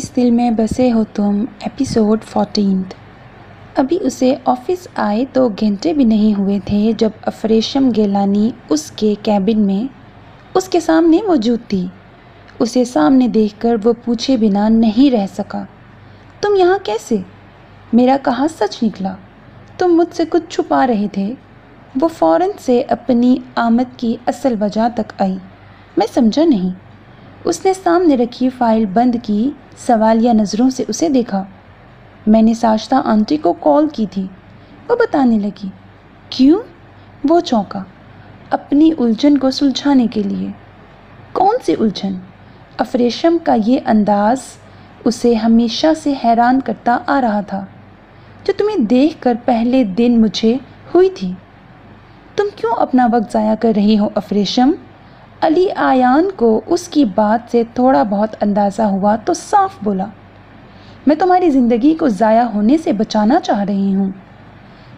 इस दिल में बसे हो तुम एपिसोड फोर्टीन अभी उसे ऑफिस आए तो घंटे भी नहीं हुए थे जब अफरेशम गेलानी उसके कैबिन में उसके सामने मौजूद थी उसे सामने देखकर वो पूछे बिना नहीं रह सका तुम यहाँ कैसे मेरा कहा सच निकला तुम मुझसे कुछ छुपा रहे थे वो फ़ौरन से अपनी आमद की असल वजह तक आई मैं समझा नहीं उसने सामने रखी फाइल बंद की सवालिया नज़रों से उसे देखा मैंने साश्ता आंटी को कॉल की थी वो बताने लगी क्यों वो चौंका अपनी उलझन को सुलझाने के लिए कौन सी उलझन अफ्रेशम का ये अंदाज उसे हमेशा से हैरान करता आ रहा था जो तुम्हें देख कर पहले दिन मुझे हुई थी तुम क्यों अपना वक्त ज़ाया कर रही हो अफ्रेशम अली आयान को उसकी बात से थोड़ा बहुत अंदाज़ा हुआ तो साफ बोला मैं तुम्हारी ज़िंदगी को ज़ाया होने से बचाना चाह रही हूँ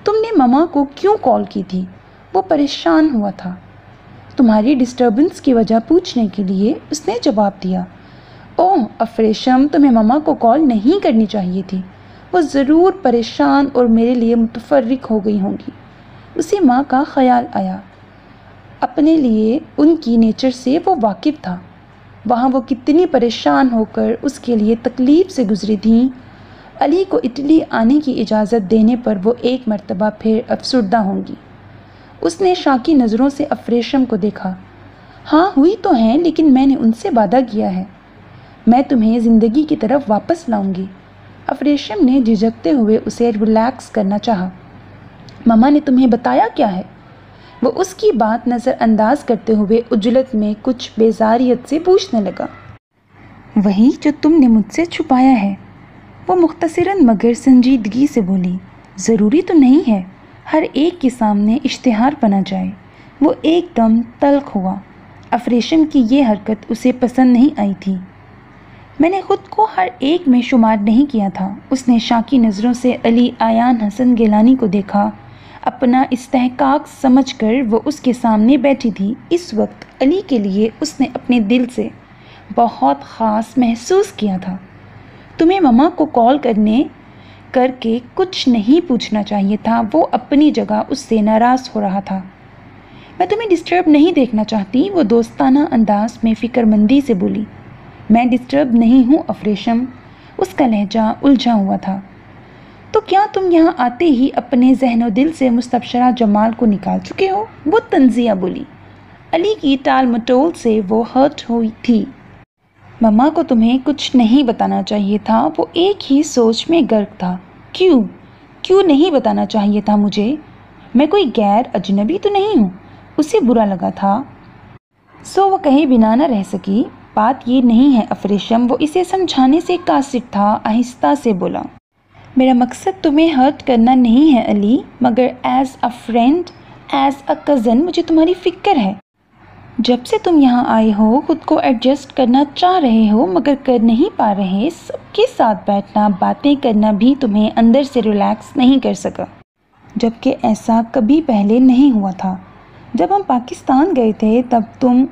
तुमने ममा को क्यों कॉल की थी वो परेशान हुआ था तुम्हारी डिस्टरबेंस की वजह पूछने के लिए उसने जवाब दिया ओह अफ्रेशम तुम्हें ममा को कॉल नहीं करनी चाहिए थी वो ज़रूर परेशान और मेरे लिए मुतफरक हो गई होंगी उसे माँ का ख्याल आया अपने लिए उनकी नेचर से वो वाकिफ़ था वहाँ वो कितनी परेशान होकर उसके लिए तकलीफ़ से गुजरी थी अली को इटली आने की इजाज़त देने पर वो एक मरतबा फिर अफसरदा होंगी उसने शाकी नज़रों से अफ्रेशम को देखा हाँ हुई तो हैं लेकिन मैंने उनसे वादा किया है मैं तुम्हें ज़िंदगी की तरफ वापस लाऊंगी अफ्रेशम ने झिझकते हुए उसे रिलैक्स करना चाहा ममा ने तुम्हें बताया क्या है वो उसकी बात नज़रअंदाज करते हुए उजलत में कुछ बेजारियत से पूछने लगा वही जो तुमने मुझसे छुपाया है वो मुख्तसरा मगर संजीदगी से बोली ज़रूरी तो नहीं है हर एक के सामने इश्तहार बना जाए वो एकदम तलख हुआ अफरेशम की ये हरकत उसे पसंद नहीं आई थी मैंने ख़ुद को हर एक में शुमार नहीं किया था उसने शाकी नज़रों से अली आयान हसन गिलानी को देखा अपना इस्तेहकाक समझकर वो उसके सामने बैठी थी इस वक्त अली के लिए उसने अपने दिल से बहुत ख़ास महसूस किया था तुम्हें ममा को कॉल करने करके कुछ नहीं पूछना चाहिए था वो अपनी जगह उससे नाराज़ हो रहा था मैं तुम्हें डिस्टर्ब नहीं देखना चाहती वो दोस्ताना अंदाज में फ़िक्रमंदी से बोली मैं डिस्टर्ब नहीं हूँ अफरेशम उसका लहजा उलझा हुआ था तो क्या तुम यहाँ आते ही अपने जहनो दिल से मुस्तबशरा जमाल को निकाल चुके हो वो तंजिया बोली अली की टाल मटोल से वो हर्ट हुई थी मम्मा को तुम्हें कुछ नहीं बताना चाहिए था वो एक ही सोच में गर्क था क्यों क्यों नहीं बताना चाहिए था मुझे मैं कोई गैर अजनबी तो नहीं हूँ उसे बुरा लगा था सो वह कहीं बिना न रह सकी बात ये नहीं है अफरेशम वो इसे समझाने से कासिर था आहिस्ता से बोला मेरा मकसद तुम्हें हर्ट करना नहीं है अली मगर as a friend as a cousin मुझे तुम्हारी फ़िक्र है जब से तुम यहाँ आए हो खुद को एडजस्ट करना चाह रहे हो मगर कर नहीं पा रहे सबके साथ बैठना बातें करना भी तुम्हें अंदर से रिलैक्स नहीं कर सका जबकि ऐसा कभी पहले नहीं हुआ था जब हम पाकिस्तान गए थे तब तुम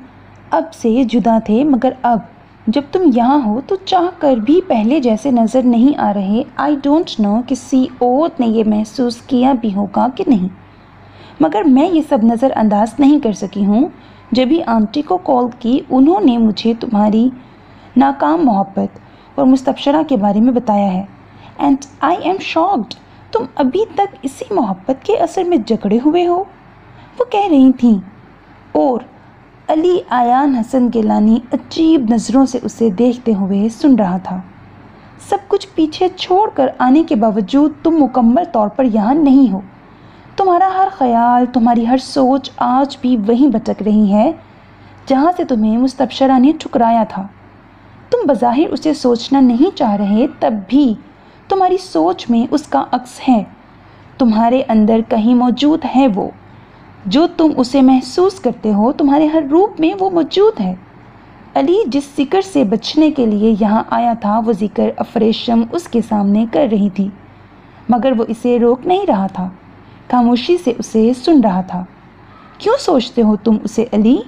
अब से जुदा थे मगर अब जब तुम यहाँ हो तो चाह कर भी पहले जैसे नज़र नहीं आ रहे आई डोंट नो कि सी ओत ने यह महसूस किया भी होगा कि नहीं मगर मैं ये सब नज़रअंदाज नहीं कर सकी हूँ जब भी आंटी को कॉल की उन्होंने मुझे तुम्हारी नाकाम मोहब्बत और मुस्तबशरा के बारे में बताया है एंड आई एम शॉक्ड तुम अभी तक इसी मोहब्बत के असर में जगड़े हुए हो वो कह रही थी और अली आयान हसन गिलानी अजीब नज़रों से उसे देखते हुए सुन रहा था सब कुछ पीछे छोड़ कर आने के बावजूद तुम मुकम्मल तौर पर यहाँ नहीं हो तुम्हारा हर ख्याल तुम्हारी हर सोच आज भी वहीं भटक रही है जहाँ से तुम्हें मुस्तबशरा ने ठुकराया था तुम बज़ाहिर उसे सोचना नहीं चाह रहे तब भी तुम्हारी सोच में उसका अक्स है तुम्हारे अंदर कहीं मौजूद है वो जो तुम उसे महसूस करते हो तुम्हारे हर रूप में वो मौजूद है अली जिस जिक्र से बचने के लिए यहाँ आया था वो जिक्र अफरेशम उसके सामने कर रही थी मगर वो इसे रोक नहीं रहा था खामोशी से उसे सुन रहा था क्यों सोचते हो तुम उसे अली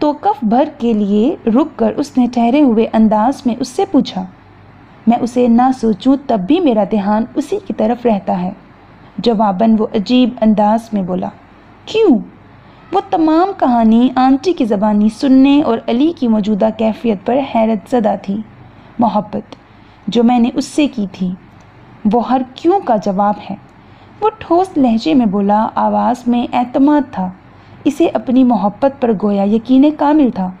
तो कफ भर के लिए रुक कर उसने ठहरे हुए अंदाज में उससे पूछा मैं उसे ना सोचूं तब भी मेरा ध्यान उसी की तरफ रहता है जवाबन वो अजीब अंदाज में बोला क्यों वो तमाम कहानी आंटी की ज़बानी सुनने और अली की मौजूदा कैफियत पर हैरत ज़दा थी मोहब्बत जो मैंने उससे की थी वो हर क्यों का जवाब है वो ठोस लहजे में बोला आवाज़ में एतमाद था इसे अपनी मोहब्बत पर गोया यकीन कामिल था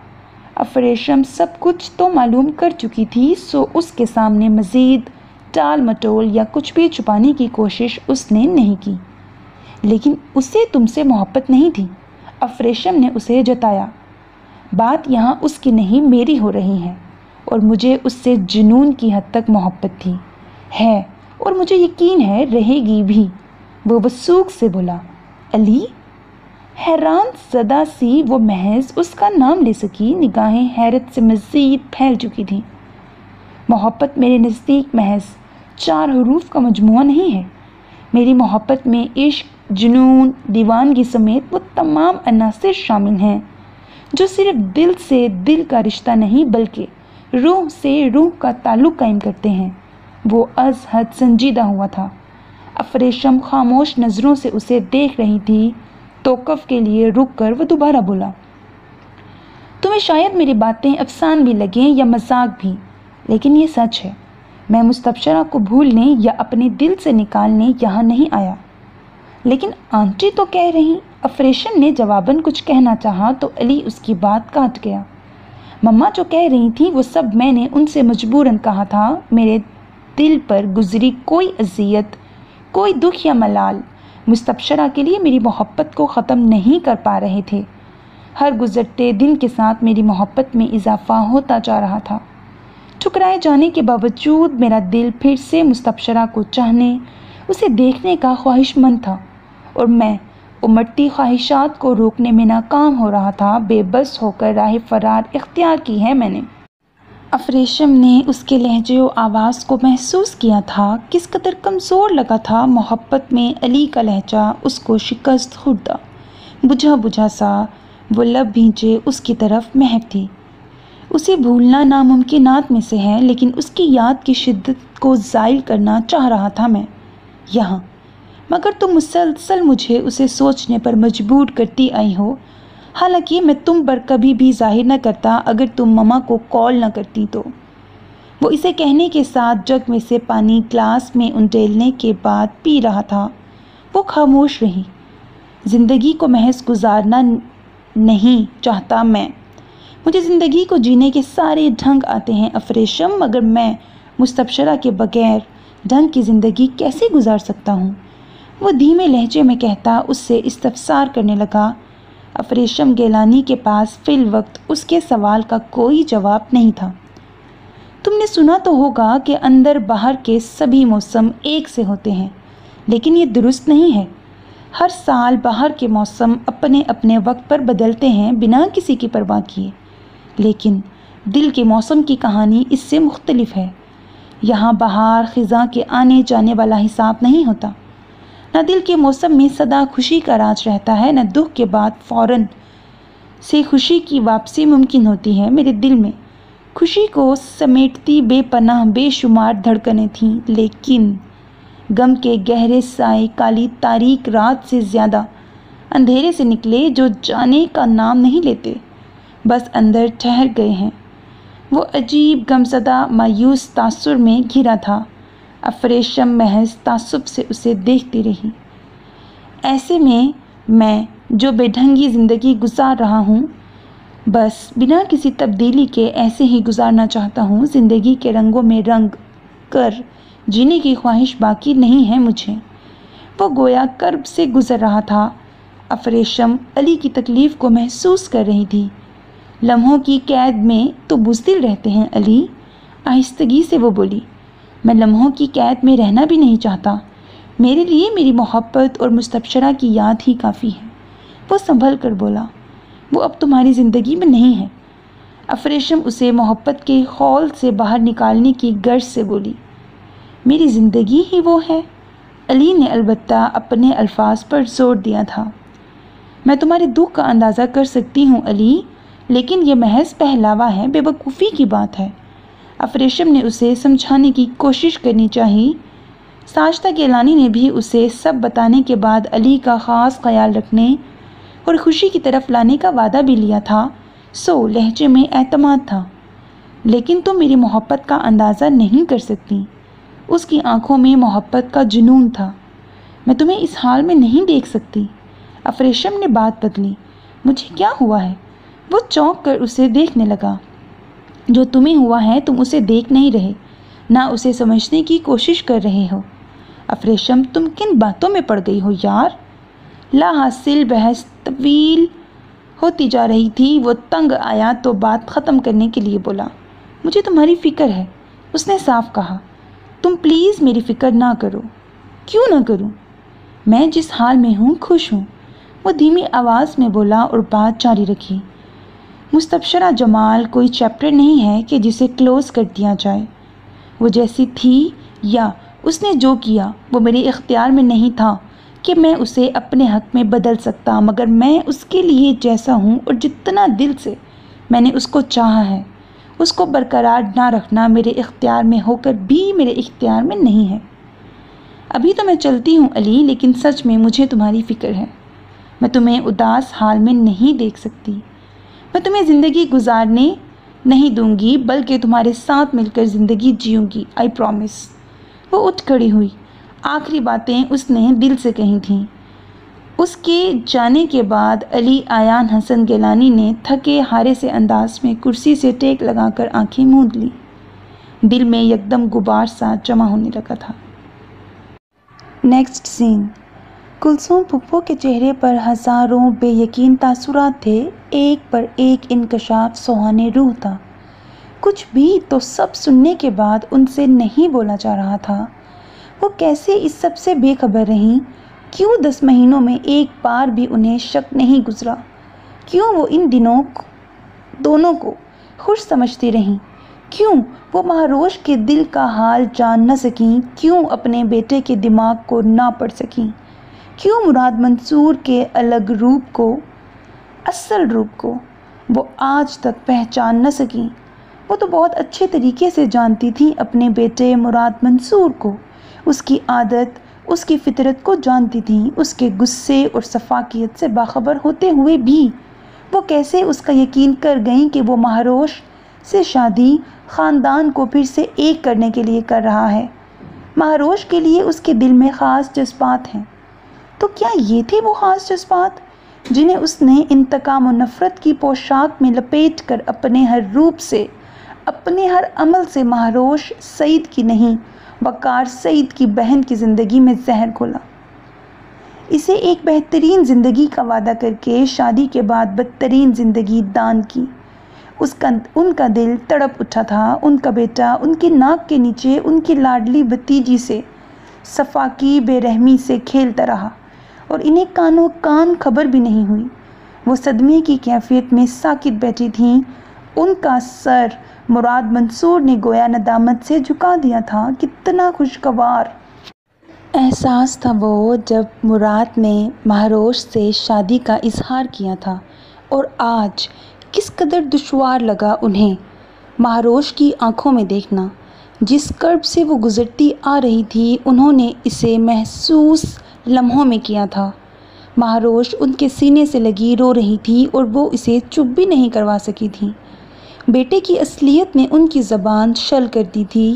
अफरेशम सब कुछ तो मालूम कर चुकी थी सो उसके सामने मज़ीद टाल मटोल या कुछ भी छुपाने की कोशिश उसने नहीं की लेकिन उसे तुमसे मोहब्बत नहीं थी अफ्रेशम ने उसे जताया बात यहाँ उसकी नहीं मेरी हो रही है और मुझे उससे जुनून की हद तक मोहब्बत थी है और मुझे यकीन है रहेगी भी वो वसूख से बोला अली हैरान सदा सी वो महज उसका नाम ले सकी निगाहें हैरत से मज़ीद फैल चुकी थीं मोहब्बत मेरे नज़दीक महज चार हरूफ का मजमू नहीं है मेरी मोहब्बत में इश्क जुनून दीवानगी समेत वो तमाम अनासर शामिल हैं जो सिर्फ दिल से दिल का रिश्ता नहीं बल्कि रूह से रूह का ताल्लुक़ कायम करते हैं वो अज हद संजीदा हुआ था अफरेशम खामोश नज़रों से उसे देख रही थी तोकफ़ के लिए रुक कर वह दोबारा बोला तुम्हें शायद मेरी बातें अफसान भी लगें या मजाक भी लेकिन ये सच है मैं मुस्तबशरा को भूलने या अपने दिल से निकालने यहाँ नहीं आया लेकिन आंटी तो कह रही अफ्रेशन ने जवाबन कुछ कहना चाहा तो अली उसकी बात काट गया मम्मा जो कह रही थी वो सब मैंने उनसे मजबूरन कहा था मेरे दिल पर गुजरी कोई अजियत कोई दुख या मलाल मुस्तबशरा के लिए मेरी मोहब्बत को ख़त्म नहीं कर पा रहे थे हर गुज़रते दिन के साथ मेरी मोहब्बत में इजाफ़ा होता जा रहा था ठुकराए जाने के बावजूद मेरा दिल फिर से मुस्तबशरा को चाहने उसे देखने का ख्वाहिशमंद था और मैं उमड़ती ख्वाहिशात को रोकने में नाकाम हो रहा था बेबस होकर राह फरार इख्तियार की है मैंने अफरेशम ने उसके लहजे व आवाज़ को महसूस किया था किस कदर कमज़ोर लगा था मोहब्बत में अली का लहजा उसको शिकस्त खुर्दा बुझा बुझा सा वो लब भींचे उसकी तरफ महक थी उसे भूलना नामुमकिनात में से है लेकिन उसकी याद की शिद्दत को ज़ायल करना चाह रहा था मैं यहाँ मगर तुम मुसलसल मुझे उसे सोचने पर मजबूर करती आई हो हालांकि मैं तुम पर कभी भी जाहिर न करता अगर तुम ममा को कॉल न करती तो वो इसे कहने के साथ जग में से पानी ग्लास में उंडेलने के बाद पी रहा था वो खामोश रही ज़िंदगी को महज गुजारना नहीं चाहता मैं मुझे ज़िंदगी को जीने के सारे ढंग आते हैं अफरेशम मगर मैं मुस्तबशरा के बगैर ढंग की ज़िंदगी कैसे गुजार सकता हूँ वो धीमे लहजे में कहता उससे इस्तफसार करने लगा अफरेशम गेलानी के पास फिल वक्त उसके सवाल का कोई जवाब नहीं था तुमने सुना तो होगा कि अंदर बाहर के सभी मौसम एक से होते हैं लेकिन ये दुरुस्त नहीं है हर साल बाहर के मौसम अपने अपने वक्त पर बदलते हैं बिना किसी की परवाह किए लेकिन दिल के मौसम की कहानी इससे मुख्तलिफ है यहाँ बहार ख़ज़ा के आने जाने वाला हिसाब नहीं होता न दिल के मौसम में सदा खुशी का राज रहता है न दुख के बाद फ़ौर से खुशी की वापसी मुमकिन होती है मेरे दिल में खुशी को समेटती बेपनाह बेशुमार धड़कनें थीं लेकिन गम के गहरे साए काली तारीख रात से ज़्यादा अंधेरे से निकले जो जाने का नाम नहीं लेते बस अंदर ठहर गए हैं वो अजीब गमसदा मायूस तासुर में घिरा था अफरेशम महज तासुब से उसे देखती रही ऐसे में मैं जो बेढंगी ज़िंदगी गुजार रहा हूँ बस बिना किसी तब्दीली के ऐसे ही गुजारना चाहता हूँ ज़िंदगी के रंगों में रंग कर जीने की ख्वाहिश बाकी नहीं है मुझे वो गोया कर्ब से गुज़र रहा था अफरेशम अली की तकलीफ़ को महसूस कर रही थी लम्हों की कैद में तो बुजदिल रहते हैं अली आहिस्तगी से वो बोली मैं लम्हों की कैद में रहना भी नहीं चाहता मेरे लिए मेरी मोहब्बत और मुस्तबशरा की याद ही काफ़ी है वो संभल कर बोला वो अब तुम्हारी ज़िंदगी में नहीं है अफरेशम उसे मोहब्बत के खौल से बाहर निकालने की गर्ज से बोली मेरी ज़िंदगी ही वो है अली ने अलबत् अपने अल्फाज पर जोर दिया था मैं तुम्हारे दुख का अंदाज़ा कर सकती हूँ अली लेकिन यह महज पहलावा है बेवकूफ़ी की बात है अफरेशम ने उसे समझाने की कोशिश करनी चाहिए साजता गलानी ने भी उसे सब बताने के बाद अली का ख़ास ख्याल रखने और खुशी की तरफ लाने का वादा भी लिया था सो लहजे में अहतमाद था लेकिन तुम तो मेरी मोहब्बत का अंदाज़ा नहीं कर सकती उसकी आंखों में मोहब्बत का जुनून था मैं तुम्हें इस हाल में नहीं देख सकती अफरेशम ने बात बदली मुझे क्या हुआ है वो चौंक कर उसे देखने लगा जो तुम्हें हुआ है तुम उसे देख नहीं रहे ना उसे समझने की कोशिश कर रहे हो अफरेशम तुम किन बातों में पड़ गई हो यार ला हासिल बहस तवील होती जा रही थी वो तंग आया तो बात ख़त्म करने के लिए बोला मुझे तुम्हारी फ़िक्र है उसने साफ कहा तुम प्लीज़ मेरी फ़िक्र ना करो क्यों ना करूं? मैं जिस हाल में हूँ खुश हूँ वो धीमी आवाज़ में बोला और बात जारी रखी मुस्तबशरा जमाल कोई चैप्टर नहीं है कि जिसे क्लोज़ कर दिया जाए वो जैसी थी या उसने जो किया वो मेरे इख्तियार में नहीं था कि मैं उसे अपने हक में बदल सकता मगर मैं उसके लिए जैसा हूँ और जितना दिल से मैंने उसको चाहा है उसको बरकरार ना रखना मेरे इख्तियार में होकर भी मेरे इख्तियार में नहीं है अभी तो मैं चलती हूँ अली लेकिन सच में मुझे तुम्हारी फ़िक्र है मैं तुम्हें उदास हाल में नहीं देख सकती मैं तुम्हें ज़िंदगी गुजारने नहीं दूंगी बल्कि तुम्हारे साथ मिलकर ज़िंदगी जीऊँगी आई प्रॉमिस वो उठ खड़ी हुई आखिरी बातें उसने दिल से कही थीं उसके जाने के बाद अली आयान हसन गिलानी ने थके हारे से अंदाज में कुर्सी से टेक लगाकर आंखें मूंद ली दिल में एकदम गुबार सा जमा होने लगा था नेक्स्ट सीन कुलसुम पुप्पो के चेहरे पर हज़ारों बेयकीन तासुरात थे एक पर एक इनकशाफ सुहाने रूह था कुछ भी तो सब सुनने के बाद उनसे नहीं बोला जा रहा था वो कैसे इस सब से बेखबर रहीं क्यों दस महीनों में एक बार भी उन्हें शक नहीं गुजरा क्यों वो इन दिनों दोनों को खुश समझती रहीं क्यों वो महारोश के दिल का हाल जान न सकें क्यों अपने बेटे के दिमाग को ना पढ़ सकें क्यों मुराद मंसूर के अलग रूप को असल रूप को वो आज तक पहचान न सकी वो तो बहुत अच्छे तरीके से जानती थी अपने बेटे मुराद मंसूर को उसकी आदत उसकी फितरत को जानती थी उसके गुस्से और सफाकियत से बाखबर होते हुए भी वो कैसे उसका यकीन कर गई कि वो महारोश से शादी ख़ानदान को फिर से एक करने के लिए कर रहा है महारोश के लिए उसके दिल में ख़ास जज्बात हैं तो क्या ये थे वो खास जज्बात जिन्हें उसने इंतकाम और नफ़रत की पोशाक में लपेट कर अपने हर रूप से अपने हर अमल से महारोश सईद की नहीं वकार सईद की बहन की ज़िंदगी में जहर खोला इसे एक बेहतरीन ज़िंदगी का वादा करके शादी के बाद बदतरीन ज़िंदगी दान की उसका उनका दिल तड़प उठा था उनका बेटा उनके नाक के नीचे उनकी लाडली भतीजी से सफाकी बेरहमी से खेलता रहा और इन्हें कानों कान खबर भी नहीं हुई वो सदमे की कैफियत में साकित बैठी थीं उनका सर मुराद मंसूर ने गोया नदामत से झुका दिया था कितना खुशगवार एहसास था वो जब मुराद ने महरोश से शादी का इजहार किया था और आज किस कदर दुशवार लगा उन्हें महारोश की आंखों में देखना जिस कर्ब से वो गुज़रती आ रही थी उन्होंने इसे महसूस लम्हों में किया था महारोश उनके सीने से लगी रो रही थी और वो इसे चुप भी नहीं करवा सकी थी बेटे की असलियत ने उनकी ज़बान शल कर दी थी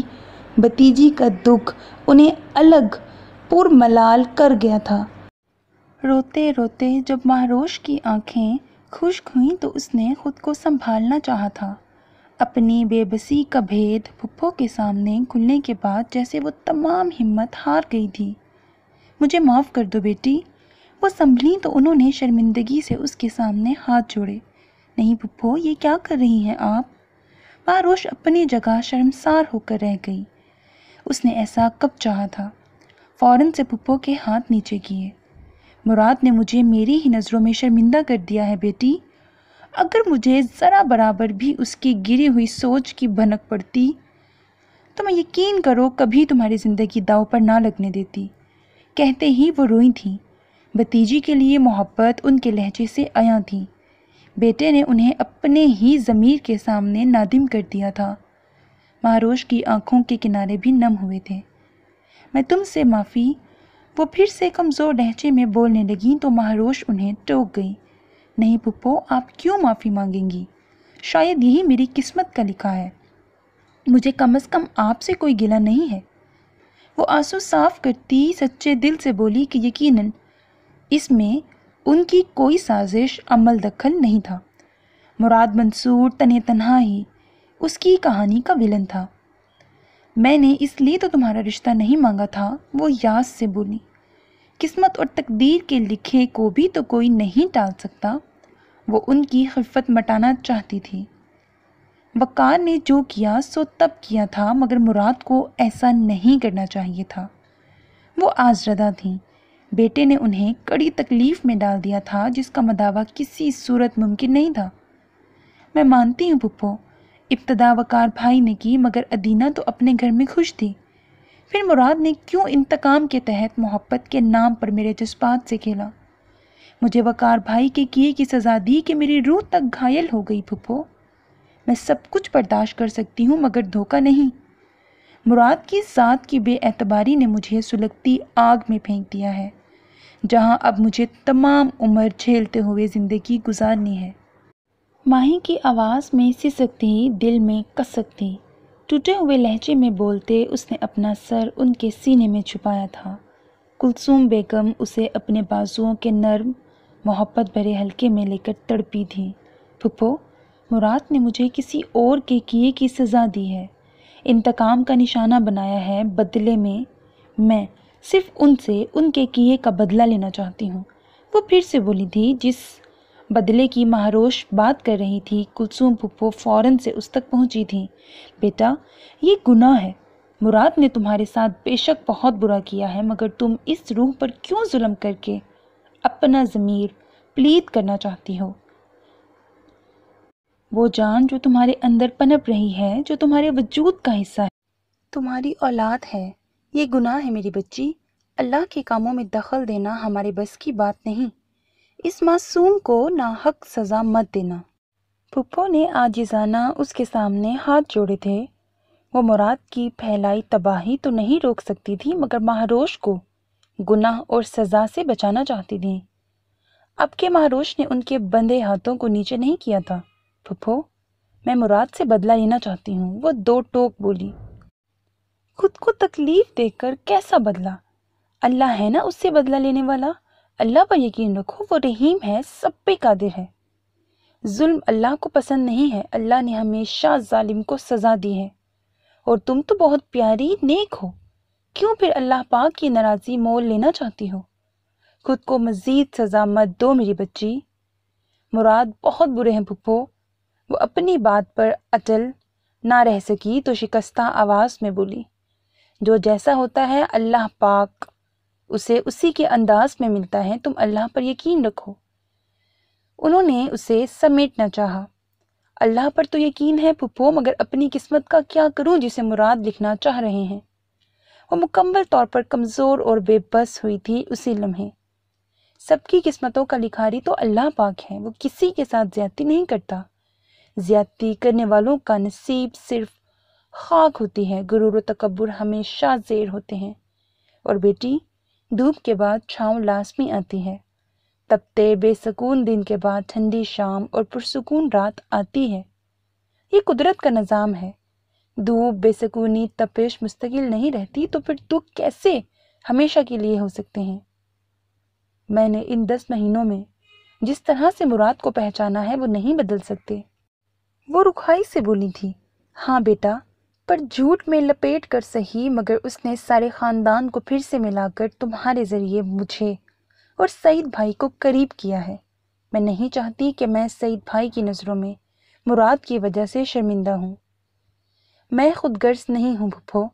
भतीजी का दुख उन्हें अलग पुरमलाल कर गया था रोते रोते जब महारोश की आंखें खुश्क हुई तो उसने खुद को संभालना चाहा था अपनी बेबसी का भेद पुप्पो के सामने खुलने के बाद जैसे वो तमाम हिम्मत हार गई थी मुझे माफ़ कर दो बेटी वो संभली तो उन्होंने शर्मिंदगी से उसके सामने हाथ जोड़े नहीं पुप्पो ये क्या कर रही हैं आप बारोश अपनी जगह शर्मसार होकर रह गई उसने ऐसा कब चाहा था फ़ौरन से पुप्पो के हाथ नीचे किए मुराद ने मुझे मेरी ही नज़रों में शर्मिंदा कर दिया है बेटी अगर मुझे ज़रा बराबर भी उसकी गिरी हुई सोच की भनक पड़ती तो मैं यकीन करो कभी तुम्हारी ज़िंदगी दाव पर ना लगने देती कहते ही वो रोई थी भतीजी के लिए मोहब्बत उनके लहजे से आया थी बेटे ने उन्हें अपने ही ज़मीर के सामने नादिम कर दिया था महारोश की आंखों के किनारे भी नम हुए थे मैं तुमसे माफ़ी वो फिर से कमज़ोर लहजे में बोलने लगी तो महारोश उन्हें टोक गई नहीं पुप्पो आप क्यों माफ़ी मांगेंगी शायद यही मेरी किस्मत का लिखा है मुझे कम अज़ कम आपसे कोई गिला नहीं है वो आंसू साफ करती सच्चे दिल से बोली कि यकीनन इसमें उनकी कोई साजिश अमल दखल नहीं था मुराद मंसूर तने तनहा ही उसकी कहानी का विलन था मैंने इसलिए तो तुम्हारा रिश्ता नहीं मांगा था वो यास से बोली किस्मत और तकदीर के लिखे को भी तो कोई नहीं टाल सकता वो उनकी खिफत मटाना चाहती थी वकार ने जो किया सो तब किया था मगर मुराद को ऐसा नहीं करना चाहिए था वो आजरदा थी बेटे ने उन्हें कड़ी तकलीफ़ में डाल दिया था जिसका मदावा किसी सूरत मुमकिन नहीं था मैं मानती हूँ पुप्पो इब्तदा वकार भाई ने की मगर अदीना तो अपने घर में खुश थी फिर मुराद ने क्यों इंतकाम के तहत मोहब्बत के नाम पर मेरे जज्बात से खेला मुझे वकार भाई के किए की सज़ा दी कि मेरी रूह तक घायल हो गई पुप्पो मैं सब कुछ बर्दाश्त कर सकती हूँ मगर धोखा नहीं मुराद की ज़ात की बेएतबारी ने मुझे सुलगती आग में फेंक दिया है जहाँ अब मुझे तमाम उम्र झेलते हुए ज़िंदगी गुजारनी है माही की आवाज़ में सिसकती दिल में कसकती टूटे हुए लहजे में बोलते उसने अपना सर उनके सीने में छुपाया था कुलसूम बेगम उसे अपने बाजुओं के नर्म मोहब्बत भरे हल्के में लेकर तड़पी थी फुप्पो मुराद ने मुझे किसी और के किए की सज़ा दी है इंतकाम का निशाना बनाया है बदले में मैं सिर्फ उनसे उनके किए का बदला लेना चाहती हूँ वो फिर से बोली थी जिस बदले की महारोश बात कर रही थी कुलसुम पुप्पो फ़ौरन से उस तक पहुँची थी बेटा ये गुनाह है मुराद ने तुम्हारे साथ बेशक बहुत बुरा किया है मगर तुम इस रूह पर क्यों जुल्म करके अपना ज़मीर प्लीत करना चाहती हो वो जान जो तुम्हारे अंदर पनप रही है जो तुम्हारे वजूद का हिस्सा है तुम्हारी औलाद है ये गुनाह है मेरी बच्ची अल्लाह के कामों में दखल देना हमारे बस की बात नहीं इस मासूम को नाहक सज़ा मत देना पुप्पो ने आजिजाना उसके सामने हाथ जोड़े थे वो मुराद की फैलाई तबाही तो नहीं रोक सकती थी मगर महारोश को गुनाह और सज़ा से बचाना चाहती थी अब के महारोश ने उनके बंदे हाथों को नीचे नहीं किया था फुफो मैं मुराद से बदला लेना चाहती हूँ वो दो टोक बोली खुद को तकलीफ देकर कैसा बदला अल्लाह है ना उससे बदला लेने वाला अल्लाह पर यकीन रखो वो रहीम है सब पे कादिर है जुल्म अल्लाह को पसंद नहीं है अल्लाह ने हमेशा जालिम को सज़ा दी है और तुम तो बहुत प्यारी नेक हो क्यों फिर अल्लाह पाक की नाराज़ी मोल लेना चाहती हो खुद को मज़ीद सज़ा मत दो मेरी बच्ची मुराद बहुत बुरे हैं पुप्पो वो अपनी बात पर अटल ना रह सकी तो शिकस्ता आवाज़ में बोली जो जैसा होता है अल्लाह पाक उसे उसी के अंदाज में मिलता है तुम अल्लाह पर यकीन रखो उन्होंने उसे समेटना चाहा अल्लाह पर तो यकीन है पुप्पो मगर अपनी किस्मत का क्या करूं जिसे मुराद लिखना चाह रहे हैं वो मुकम्मल तौर पर कमज़ोर और बेबस हुई थी उसी लम्हे सबकी किस्मतों का लिखारी तो अल्लाह पाक है वो किसी के साथ ज्यादती नहीं करता ज्यादती करने वालों का नसीब सिर्फ खाक होती है गुरूर तकबर हमेशा जेर होते हैं और बेटी धूप के बाद छाँव लाजमी आती है तपते बेसकून दिन के बाद ठंडी शाम और पुरसकून रात आती है ये कुदरत का निज़ाम है धूप बेसकूनी तपेश मुस्तकिल नहीं रहती तो फिर दुख कैसे हमेशा के लिए हो सकते हैं मैंने इन दस महीनों में जिस तरह से मुराद को पहचाना है वो नहीं बदल सकते वो रुखाई से बोली थी हाँ बेटा पर झूठ में लपेट कर सही मगर उसने सारे ख़ानदान को फिर से मिलाकर तुम्हारे ज़रिए मुझे और सईद भाई को करीब किया है मैं नहीं चाहती कि मैं सईद भाई की नज़रों में मुराद की वजह से शर्मिंदा हूँ मैं खुद गर्ज नहीं हूँ भुप्पो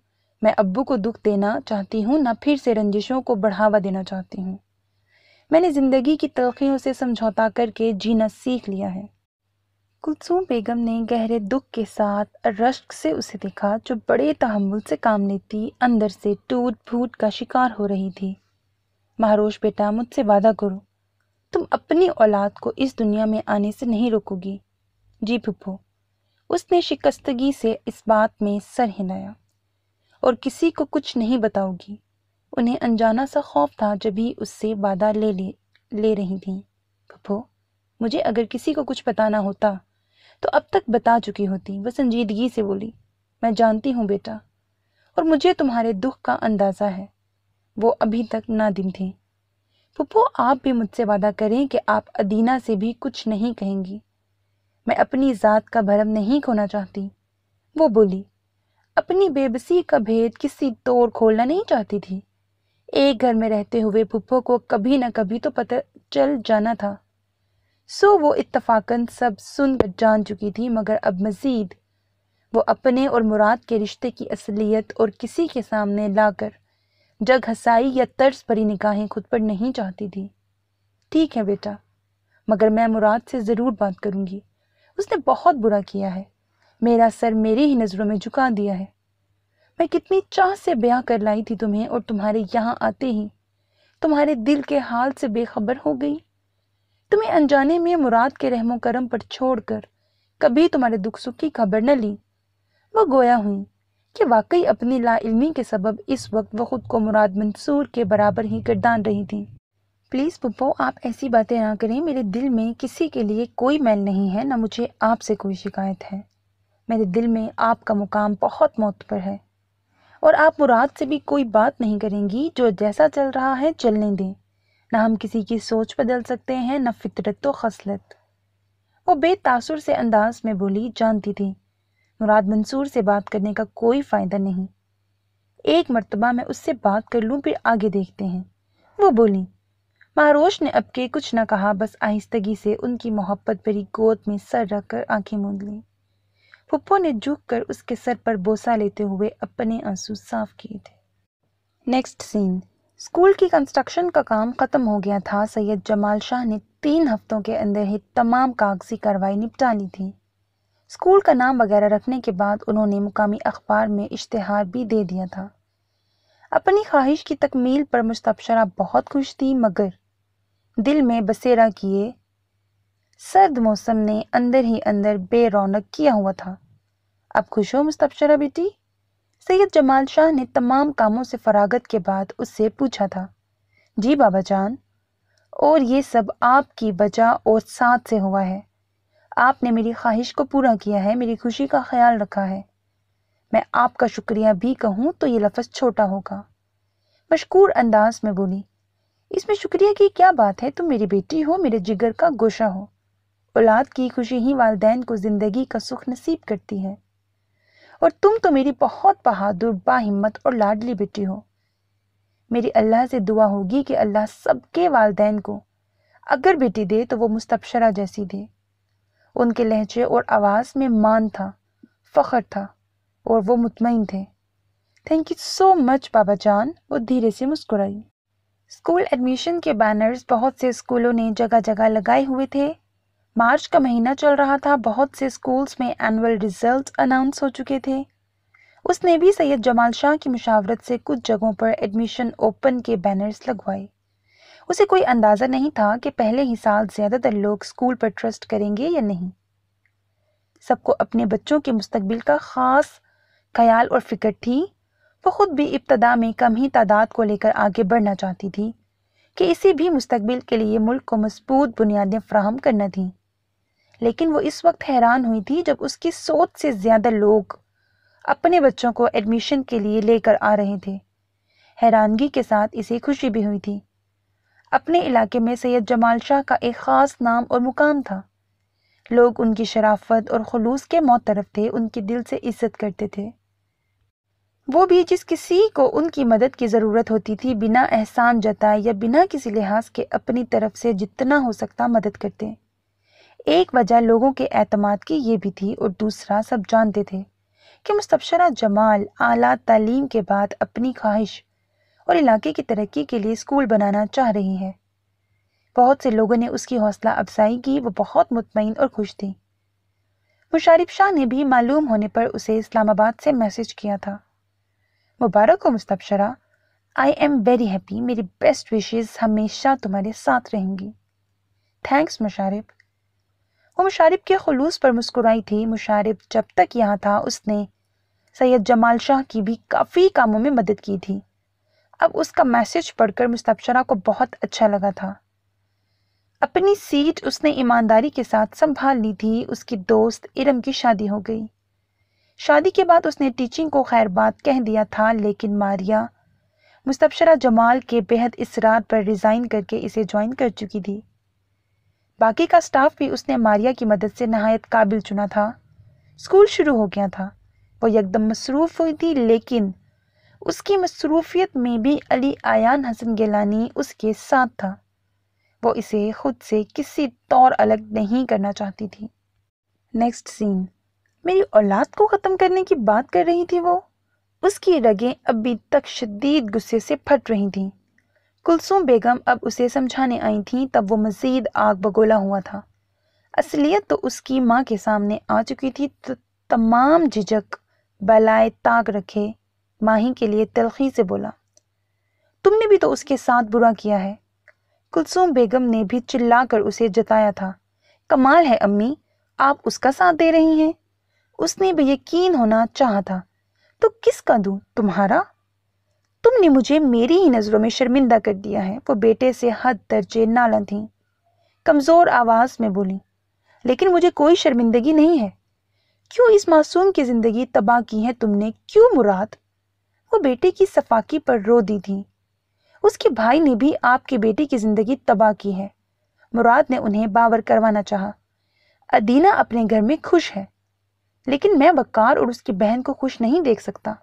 मैं अब्बू को दुख देना चाहती हूँ ना फिर से रंजिशों को बढ़ावा देना चाहती हूँ मैंने ज़िंदगी की तलखियों से समझौता करके जीना सीख लिया है कुलसूम बेगम ने गहरे दुख के साथ रश्क से उसे देखा जो बड़े तहमुल से काम लेती अंदर से टूट फूट का शिकार हो रही थी महारोश बेटा मुझसे वादा करो तुम अपनी औलाद को इस दुनिया में आने से नहीं रोकोगी जी फुप्पो उसने शिकस्तगी से इस बात में सर हिलाया और किसी को कुछ नहीं बताओगी उन्हें अनजाना सा खौफ था जब भी उससे वादा ले ले ले रही थी फुप्पो मुझे अगर किसी को कुछ बताना होता तो अब तक बता चुकी होती वह संजीदगी से बोली मैं जानती हूँ बेटा और मुझे तुम्हारे दुख का अंदाज़ा है वो अभी तक ना दिन थी पुप्पो आप भी मुझसे वादा करें कि आप अदीना से भी कुछ नहीं कहेंगी मैं अपनी ज़ात का भरम नहीं खोना चाहती वो बोली अपनी बेबसी का भेद किसी तौर खोलना नहीं चाहती थी एक घर में रहते हुए पुप्पो को कभी ना कभी तो पता चल जाना था सो वो इतफाक़न सब सुनकर जान चुकी थी मगर अब मज़ीद वो अपने और मुराद के रिश्ते की असलियत और किसी के सामने लाकर जग हसाई या तर्स भरी निकाहें खुद पर नहीं चाहती थी ठीक है बेटा मगर मैं मुराद से ज़रूर बात करूँगी उसने बहुत बुरा किया है मेरा सर मेरी ही नज़रों में झुका दिया है मैं कितनी चाह से ब्याह कर लाई थी तुम्हें और तुम्हारे यहाँ आते ही तुम्हारे दिल के हाल से बेखबर हो गई तुम्हें अनजाने में मुराद के रहमो करम पर छोड़कर कभी तुम्हारे दुख सुख की खबर न ली वह गोया हुई कि वाकई अपनी लाइलमी के सबब इस वक्त वह खुद को मुराद मंसूर के बराबर ही गिरदान रही थी प्लीज़ पप्पो आप ऐसी बातें ना करें मेरे दिल में किसी के लिए कोई मैल नहीं है ना मुझे आपसे कोई शिकायत है मेरे दिल में आपका मुकाम बहुत मौत पर है और आप मुराद से भी कोई बात नहीं करेंगी जो जैसा चल रहा है चलने दें ना हम किसी की सोच बदल सकते हैं न फितरत तो खसलत वो बेतासुर से अंदाज में बोली जानती थी मुराद मंसूर से बात करने का कोई फ़ायदा नहीं एक मरतबा मैं उससे बात कर लूँ फिर आगे देखते हैं वो बोली महारोश ने अब के कुछ न कहा बस आहिस्तगी से उनकी मोहब्बत भरी गोद में सर रख कर आँखें मूंद ली पुप्पो ने झुक कर उसके सर पर बोसा लेते हुए अपने आंसू साफ किए थे नेक्स्ट सीन स्कूल की कंस्ट्रक्शन का काम ख़त्म हो गया था सैयद जमाल शाह ने तीन हफ्तों के अंदर ही तमाम कागजी कार्रवाई निपटा ली थी स्कूल का नाम वगैरह रखने के बाद उन्होंने मुकामी अखबार में इश्तहार भी दे दिया था अपनी ख्वाहिश की तकमील पर मुस्तबशरा बहुत खुश थी मगर दिल में बसेरा किए सर्द मौसम ने अंदर ही अंदर बेरौनक किया हुआ था अब खुश हो मुस्तबशरा बेटी सैयद जमाल शाह ने तमाम कामों से फरागत के बाद उससे पूछा था जी बाबा जान और ये सब आपकी बजा और साथ से हुआ है आपने मेरी ख्वाहिश को पूरा किया है मेरी खुशी का ख्याल रखा है मैं आपका शुक्रिया भी कहूँ तो ये लफ्ज़ छोटा होगा मशकूर अंदाज में बोली इसमें शुक्रिया की क्या बात है तुम मेरी बेटी हो मेरे जिगर का गोशा हो औलाद की खुशी ही वालदेन को ज़िंदगी का सुख नसीब करती है और तुम तो मेरी बहुत बहादुर बाहिम्मत और लाडली बेटी हो मेरी अल्लाह से दुआ होगी कि अल्लाह सबके वालदेन को अगर बेटी दे तो वो मुस्तबशरा जैसी दे उनके लहजे और आवाज़ में मान था फ़ख्र था और वो मुतमिन थे थैंक यू सो मच बाबा जान वो धीरे से मुस्कुराई स्कूल एडमिशन के बैनर्स बहुत से स्कूलों ने जगह जगह लगाए हुए थे मार्च का महीना चल रहा था बहुत से स्कूल्स में एनुअल रिजल्ट अनाउंस हो चुके थे उसने भी सैयद जमाल शाह की मुशावरत से कुछ जगहों पर एडमिशन ओपन के बैनर्स लगवाए उसे कोई अंदाज़ा नहीं था कि पहले ही साल ज़्यादातर लोग स्कूल पर ट्रस्ट करेंगे या नहीं सबको अपने बच्चों के मुस्तबिल का ख़ास ख्याल और फिक्र थी वो ख़ुद भी इब्तदा में कम ही तादाद को लेकर आगे बढ़ना चाहती थी कि इसी भी मुस्तबिल के लिए मुल्क को मजबूत बुनियादें फ्राहम करना थीं लेकिन वो इस वक्त हैरान हुई थी जब उसकी सोच से ज़्यादा लोग अपने बच्चों को एडमिशन के लिए लेकर आ रहे थे हैरानगी के साथ इसे खुशी भी हुई थी अपने इलाके में सैयद जमाल शाह का एक ख़ास नाम और मुकाम था लोग उनकी शराफत और खलूस के मोतरफ थे उनके दिल से इज्जत करते थे वो भी जिस किसी को उनकी मदद की ज़रूरत होती थी बिना एहसान जताए या बिना किसी लिहाज के अपनी तरफ से जितना हो सकता मदद करते एक वजह लोगों के अतमाद की ये भी थी और दूसरा सब जानते थे कि मुस्तबशरा जमाल आला तालीम के बाद अपनी ख्वाहिश और इलाके की तरक्की के लिए स्कूल बनाना चाह रही है बहुत से लोगों ने उसकी हौसला अफजाई की वो बहुत मुतमिन और खुश थी मुशारिफ शाह ने भी मालूम होने पर उसे इस्लामाबाद से मैसेज किया था मुबारक हो Mustabshara I am very happy मेरी बेस्ट विशेज़ हमेशा तुम्हारे साथ रहेंगी थैंक्स मुशारिफ वो मुशारफ के खलूस पर मुस्कुराई थी मुशारफ जब तक यहाँ था उसने सैयद जमाल शाह की भी काफ़ी कामों में मदद की थी अब उसका मैसेज पढ़कर मुस्तबशरा को बहुत अच्छा लगा था अपनी सीट उसने ईमानदारी के साथ संभाल ली थी उसकी दोस्त इरम की शादी हो गई शादी के बाद उसने टीचिंग को खैरबाद कह दिया था लेकिन मारिया मुस्तबशरा जमाल के बेहद इसरार पर रिज़ाइन करके इसे ज्वाइन कर चुकी थी बाकी का स्टाफ भी उसने मारिया की मदद से नहायत काबिल चुना था स्कूल शुरू हो गया था वो यकदम मसरूफ़ हुई थी लेकिन उसकी मसरूफियत में भी अली आयान हसन गिलानी उसके साथ था वो इसे खुद से किसी तौर अलग नहीं करना चाहती थी नेक्स्ट सीन मेरी औलाद को ख़त्म करने की बात कर रही थी वो उसकी रगें अभी तक शदीद गुस्से से फट रही थीं कुलसुम बेगम अब उसे समझाने आई थी तब वो मज़ीद आग बगोला हुआ था असलियत तो उसकी माँ के सामने आ चुकी थी तो तमाम झिझक बलाए ताक रखे माही के लिए तलखी से बोला तुमने भी तो उसके साथ बुरा किया है कुलसुम बेगम ने भी चिल्लाकर उसे जताया था कमाल है अम्मी आप उसका साथ दे रही हैं उसने भी यकीन होना चाहा था तो किसका दू तुम्हारा तुमने मुझे मेरी ही नज़रों में शर्मिंदा कर दिया है वो बेटे से हद दर्जे नाल थी कमज़ोर आवाज़ में बोली लेकिन मुझे कोई शर्मिंदगी नहीं है क्यों इस मासूम की ज़िंदगी तबाह की है तुमने क्यों मुराद वो बेटे की सफाकी पर रो दी थी उसके भाई ने भी आपके बेटे की ज़िंदगी तबाह की है मुराद ने उन्हें बावर करवाना चाहा अदीना अपने घर में खुश है लेकिन मैं वक़ार और उसकी बहन को खुश नहीं देख सकता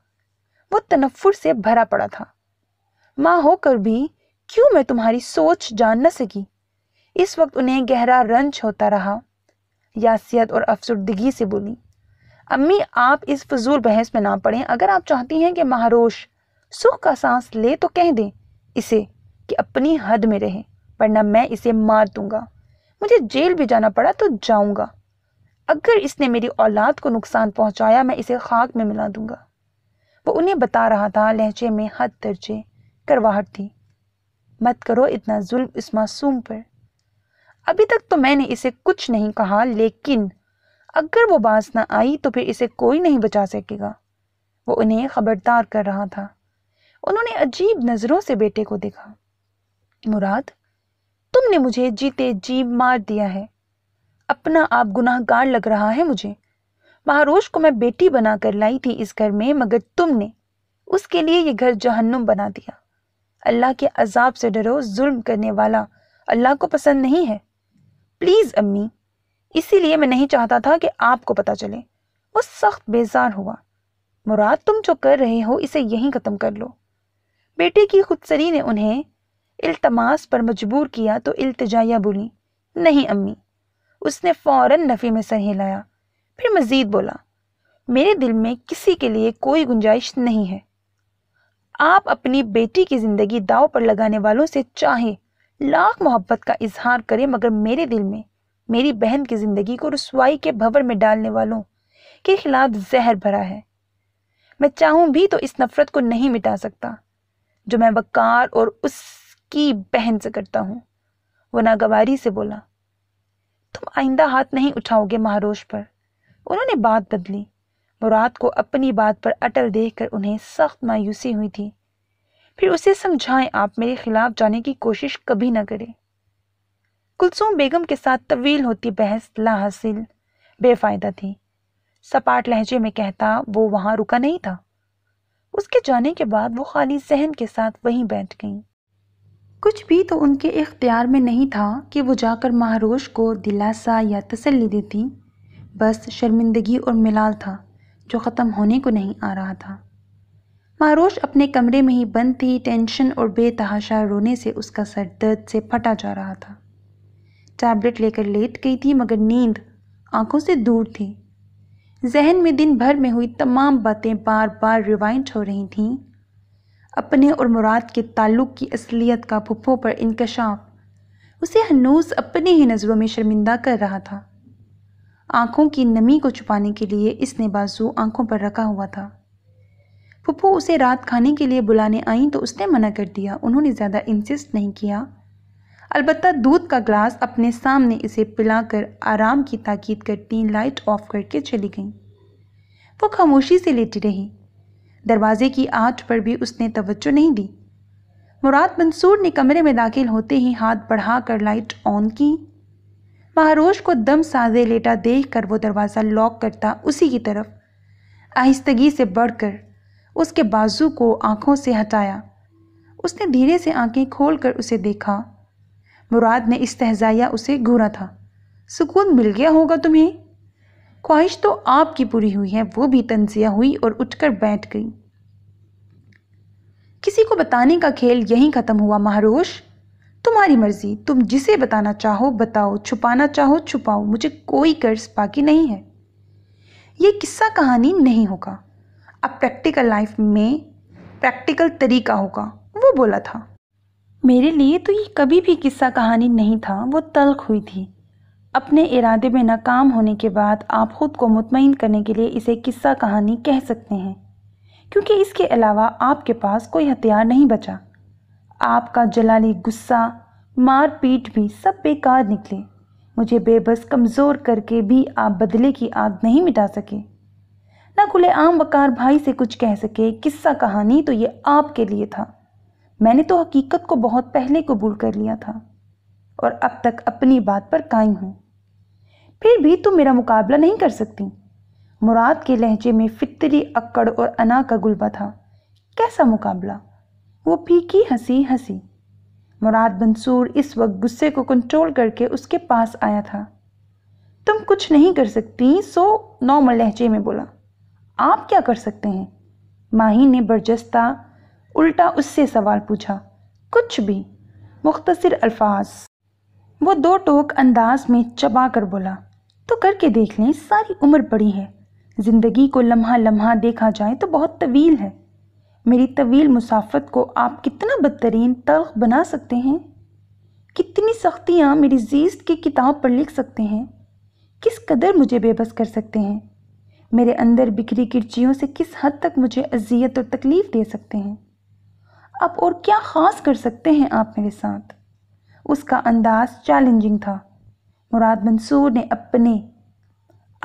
वो तनफुर से भरा पड़ा था माँ होकर भी क्यों मैं तुम्हारी सोच जान न सकी इस वक्त उन्हें गहरा रंज होता रहा यासियत और अफसरदगी से बोली अम्मी आप इस फजूल बहस में ना पड़ें अगर आप चाहती हैं कि महारोश सुख का सांस ले तो कह दें इसे कि अपनी हद में रहे वरना मैं इसे मार दूंगा मुझे जेल भी जाना पड़ा तो जाऊंगा अगर इसने मेरी औलाद को नुकसान पहुंचाया मैं इसे खाक में मिला दूंगा वो उन्हें बता रहा था लहजे में हद दर्जे करवाहट थी मत करो इतना जुल्म इस मासूम पर अभी तक तो मैंने इसे कुछ नहीं कहा लेकिन अगर वो बास ना आई तो फिर इसे कोई नहीं बचा सकेगा वो उन्हें खबरदार कर रहा था उन्होंने अजीब नज़रों से बेटे को देखा मुराद तुमने मुझे जीते जीव मार दिया है अपना आप गुनाहगार लग रहा है मुझे महारोश को मैं बेटी बना कर लाई थी इस घर में मगर तुमने उसके लिए ये घर जहन्नुम बना दिया अल्लाह के अजाब से डरो जुल्म करने वाला अल्लाह को पसंद नहीं है प्लीज़ अम्मी इसीलिए मैं नहीं चाहता था कि आपको पता चले वो सख्त बेजार हुआ मुराद तुम जो कर रहे हो इसे यहीं ख़त्म कर लो बेटे की खुदसरी ने उन्हें इल्तमास पर मजबूर किया तो इल्तजाया बोली नहीं अम्मी उसने फ़ौरन नफ़ी में सर हिलाया फिर मज़ीद बोला मेरे दिल में किसी के लिए कोई गुंजाइश नहीं है आप अपनी बेटी की ज़िंदगी दाव पर लगाने वालों से चाहे लाख मोहब्बत का इजहार करें मगर मेरे दिल में मेरी बहन की ज़िंदगी को रसवाई के भंवर में डालने वालों के खिलाफ जहर भरा है मैं चाहूं भी तो इस नफ़रत को नहीं मिटा सकता जो मैं वक़ार और उसकी बहन से करता हूं वो नागवारी से बोला तुम आइंदा हाथ नहीं उठाओगे महारोश पर उन्होंने बात बदली मुराद को अपनी बात पर अटल देखकर उन्हें सख्त मायूसी हुई थी फिर उसे समझाएं आप मेरे खिलाफ जाने की कोशिश कभी ना करें कुलसूम बेगम के साथ तवील होती बहस हासिल बेफायदा थी सपाट लहजे में कहता वो वहां रुका नहीं था उसके जाने के बाद वो खाली जहन के साथ वहीं बैठ गई कुछ भी तो उनके इख्तियार में नहीं था कि वो जाकर महारोश को दिलासा या तसल्ली देती बस शर्मिंदगी और मिलाल था जो ख़त्म होने को नहीं आ रहा था मारोश अपने कमरे में ही बंद थी टेंशन और बेतहाशा रोने से उसका सर दर्द से फटा जा रहा था टैबलेट लेकर लेट गई थी मगर नींद आंखों से दूर थी जहन में दिन भर में हुई तमाम बातें बार बार रिवाइंड हो रही थीं अपने और मुराद के ताल्लुक़ की असलियत का भुप्पो पर इनकशाफ उसे हनूस अपनी ही नज़रों में शर्मिंदा कर रहा था आंखों की नमी को छुपाने के लिए इसने बाजू आंखों पर रखा हुआ था फुप्पू उसे रात खाने के लिए बुलाने आई तो उसने मना कर दिया उन्होंने ज़्यादा इंसिस्ट नहीं किया अलबत्त दूध का ग्लास अपने सामने इसे पिलाकर आराम की ताकीद करती लाइट ऑफ करके चली गई वो खामोशी से लेटी रही दरवाजे की आठ पर भी उसने तवज्जो नहीं दी मुराद मंसूर ने कमरे में दाखिल होते ही हाथ बढ़ाकर लाइट ऑन की महारोज को दम साधे लेटा देख कर वो दरवाज़ा लॉक करता उसी की तरफ आहिस्तगी से बढ़कर उसके बाजू को आंखों से हटाया उसने धीरे से आंखें खोल कर उसे देखा मुराद ने इस तहजाया उसे घूरा था सुकून मिल गया होगा तुम्हें ख्वाहिश तो आपकी पूरी हुई है वो भी तंजिया हुई और उठकर बैठ गई किसी को बताने का खेल यहीं ख़त्म हुआ महारोश तुम्हारी मर्जी तुम जिसे बताना चाहो बताओ छुपाना चाहो छुपाओ मुझे कोई कर्ज बाकी नहीं है ये किस्सा कहानी नहीं होगा अब प्रैक्टिकल लाइफ में प्रैक्टिकल तरीका होगा वो बोला था मेरे लिए तो ये कभी भी किस्सा कहानी नहीं था वो तल्ख हुई थी अपने इरादे में नाकाम होने के बाद आप खुद को मुतमिन करने के लिए इसे किस्सा कहानी कह सकते हैं क्योंकि इसके अलावा आपके पास कोई हथियार नहीं बचा आपका जलाली गुस्सा मारपीट भी सब बेकार निकले मुझे बेबस कमज़ोर करके भी आप बदले की आग नहीं मिटा सके ना खुले आम वकार भाई से कुछ कह सके किस्सा कहानी तो ये आपके लिए था मैंने तो हकीकत को बहुत पहले कबूल कर लिया था और अब तक अपनी बात पर कायम हूँ फिर भी तुम मेरा मुकाबला नहीं कर सकती मुराद के लहजे में फितरी अक्कड़ और अना का गुलबा था कैसा मुकाबला वो फीकी हंसी हंसी मुराद मंसूर इस वक्त गुस्से को कंट्रोल करके उसके पास आया था तुम कुछ नहीं कर सकती सो नॉर्मल लहजे में बोला आप क्या कर सकते हैं माही ने बर्जस्ता उल्टा उससे सवाल पूछा कुछ भी मुख्तसर अल्फाज वो दो टोक अंदाज में चबा कर बोला तो करके देख लें सारी उम्र पड़ी है ज़िंदगी को लम्हा लम्हा देखा जाए तो बहुत तवील है मेरी तवील मुसाफत को आप कितना बदतरीन तलख बना सकते हैं कितनी सख्तियाँ मेरी जीस्त की किताब पर लिख सकते हैं किस कदर मुझे बेबस कर सकते हैं मेरे अंदर बिखरी किरचियों से किस हद तक मुझे अजियत और तकलीफ़ दे सकते हैं आप और क्या ख़ास कर सकते हैं आप मेरे साथ उसका अंदाज चैलेंजिंग था मुराद मंसूर ने अपने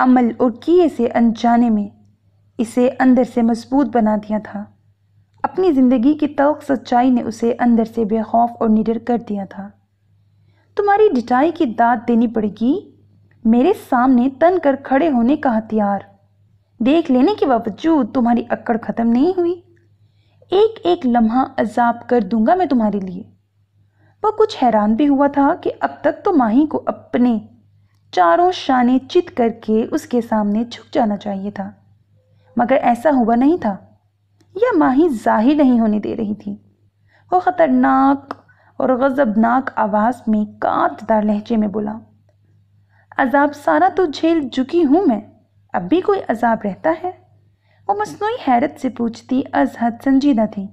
अमल और किए से अनजाने में इसे अंदर से मजबूत बना दिया था अपनी ज़िंदगी की तोक सच्चाई ने उसे अंदर से बेखौफ और निडर कर दिया था तुम्हारी डिटाई की दाद देनी पड़ेगी मेरे सामने तन कर खड़े होने का हथियार देख लेने के बावजूद तुम्हारी अक्कड़ ख़त्म नहीं हुई एक एक लम्हा अजाब कर दूंगा मैं तुम्हारे लिए वह कुछ हैरान भी हुआ था कि अब तक तो माही को अपने चारों शाने चित करके उसके सामने झुक जाना चाहिए था मगर ऐसा हुआ नहीं था या माही जाहिर नहीं होने दे रही थी वो ख़तरनाक और गज़बनाक आवाज़ में कांतदार लहजे में बोला अजाब सारा तो झेल चुकी हूँ मैं अब भी कोई अजाब रहता है वो मसनू हैरत से पूछती अजहद संजीदा थी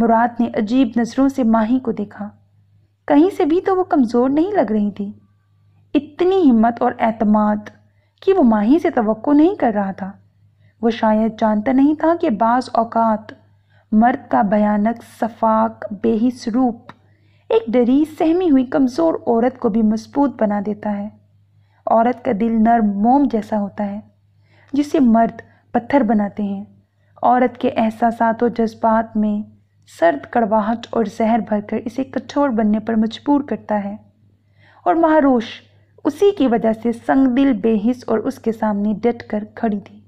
मुराद ने अजीब नज़रों से माही को देखा कहीं से भी तो वो कमज़ोर नहीं लग रही थी इतनी हिम्मत और एतमाद कि वो माही से तो नहीं कर रहा था वो शायद जानता नहीं था कि बाज़ औकात मर्द का भयानक सफाक बेहिस रूप एक डरी सहमी हुई कमज़ोर औरत को भी मजबूत बना देता है औरत का दिल नर्म मोम जैसा होता है जिसे मर्द पत्थर बनाते हैं औरत के एहसास और जज्बात में सर्द कड़वाहट और जहर भरकर इसे कठोर बनने पर मजबूर करता है और महारोश उसी की वजह से संग दिल बेहिस और उसके सामने डट कर खड़ी थी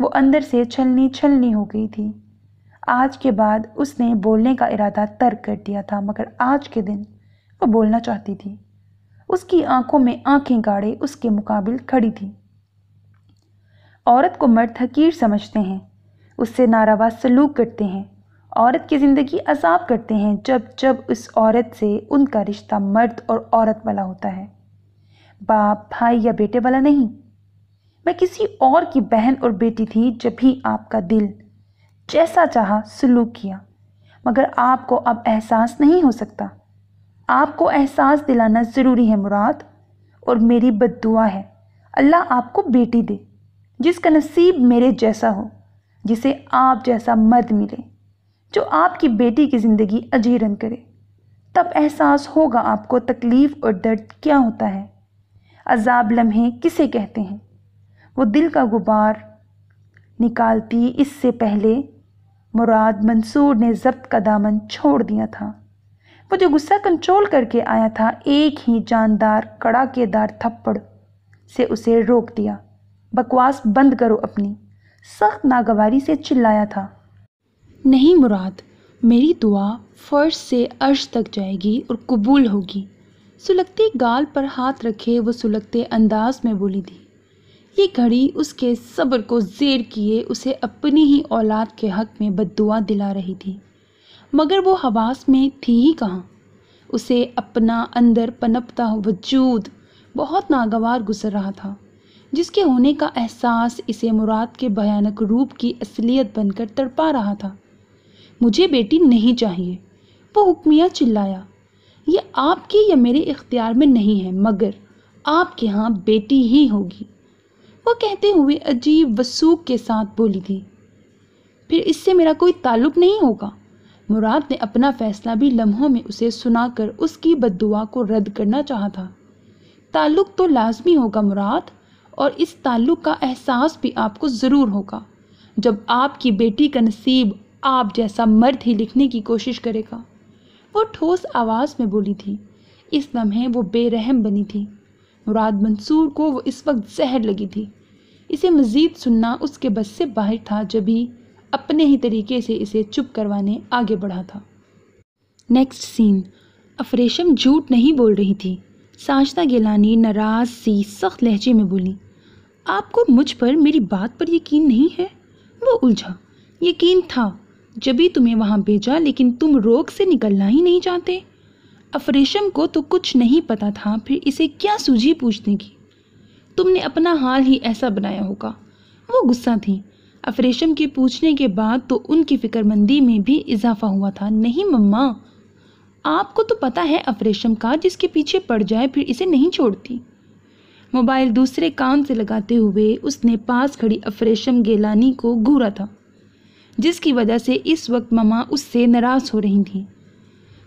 वो अंदर से छलनी छलनी हो गई थी आज के बाद उसने बोलने का इरादा तर्क कर दिया था मगर आज के दिन वो बोलना चाहती थी उसकी आंखों में आंखें गाड़े उसके मुकाबिल खड़ी थी औरत को मर्द हकीर समझते हैं उससे नारावा सलूक करते हैं औरत की ज़िंदगी अजाब करते हैं जब जब उस औरत से उनका रिश्ता मर्द और औरत वाला होता है बाप भाई या बेटे वाला नहीं मैं किसी और की बहन और बेटी थी जब भी आपका दिल जैसा चाहा सलूक किया मगर आपको अब एहसास नहीं हो सकता आपको एहसास दिलाना ज़रूरी है मुराद और मेरी बददुआ है अल्लाह आपको बेटी दे जिसका नसीब मेरे जैसा हो जिसे आप जैसा मर्द मिले जो आपकी बेटी की ज़िंदगी अजीरन करे तब एहसास होगा आपको तकलीफ़ और दर्द क्या होता है अजाब लम्हे किसे कहते हैं वो दिल का गुबार निकालती इससे पहले मुराद मंसूर ने जब्त का दामन छोड़ दिया था वो जो गुस्सा कंट्रोल करके आया था एक ही जानदार कड़ाकेदार थप्पड़ से उसे रोक दिया बकवास बंद करो अपनी सख्त नागवारी से चिल्लाया था नहीं मुराद मेरी दुआ फर्श से अर्श तक जाएगी और कबूल होगी सुलगते गाल पर हाथ रखे वो सुलगते अंदाज में बोली थी ये घड़ी उसके सब्र को जेर किए उसे अपनी ही औलाद के हक में बदुआ दिला रही थी मगर वो हवास में थी ही कहाँ उसे अपना अंदर पनपता वजूद बहुत नागवार गुजर रहा था जिसके होने का एहसास इसे मुराद के भयानक रूप की असलियत बनकर तड़पा रहा था मुझे बेटी नहीं चाहिए वो हुक्मिया चिल्लाया ये आपके या मेरे इख्तियार में नहीं है मगर आपके यहाँ बेटी ही होगी वह कहते हुए अजीब वसूख के साथ बोली थी फिर इससे मेरा कोई ताल्लुक नहीं होगा मुराद ने अपना फैसला भी लम्हों में उसे सुनाकर उसकी बदुआ को रद्द करना चाहा था ताल्लुक तो लाजमी होगा मुराद और इस ताल्लुक का एहसास भी आपको ज़रूर होगा जब आपकी बेटी का नसीब आप जैसा मर्द ही लिखने की कोशिश करेगा वो ठोस आवाज़ में बोली थी इस लम्हे वो बेरहम बनी थी मुराद मंसूर को वो इस वक्त जहर लगी थी इसे मज़ीद सुनना उसके बस से बाहर था जब ही अपने ही तरीके से इसे चुप करवाने आगे बढ़ा था नेक्स्ट सीन अफरेशम झूठ नहीं बोल रही थी साजदा गिलानी नाराज़ सी सख्त लहजे में बोली आपको मुझ पर मेरी बात पर यकीन नहीं है वो उलझा यकीन था जबी तुम्हें वहाँ भेजा लेकिन तुम रोक से निकलना ही नहीं चाहते अफरेशम को तो कुछ नहीं पता था फिर इसे क्या सूझी पूछने की तुमने अपना हाल ही ऐसा बनाया होगा वो गुस्सा थी अफरेशम के पूछने के बाद तो उनकी फिक्रमंदी में भी इजाफा हुआ था नहीं मम्मा आपको तो पता है अफरेशम का जिसके पीछे पड़ जाए फिर इसे नहीं छोड़ती मोबाइल दूसरे कान से लगाते हुए उसने पास खड़ी अफरेशम गेलानी को घूरा था जिसकी वजह से इस वक्त ममा उससे नाराज़ हो रही थी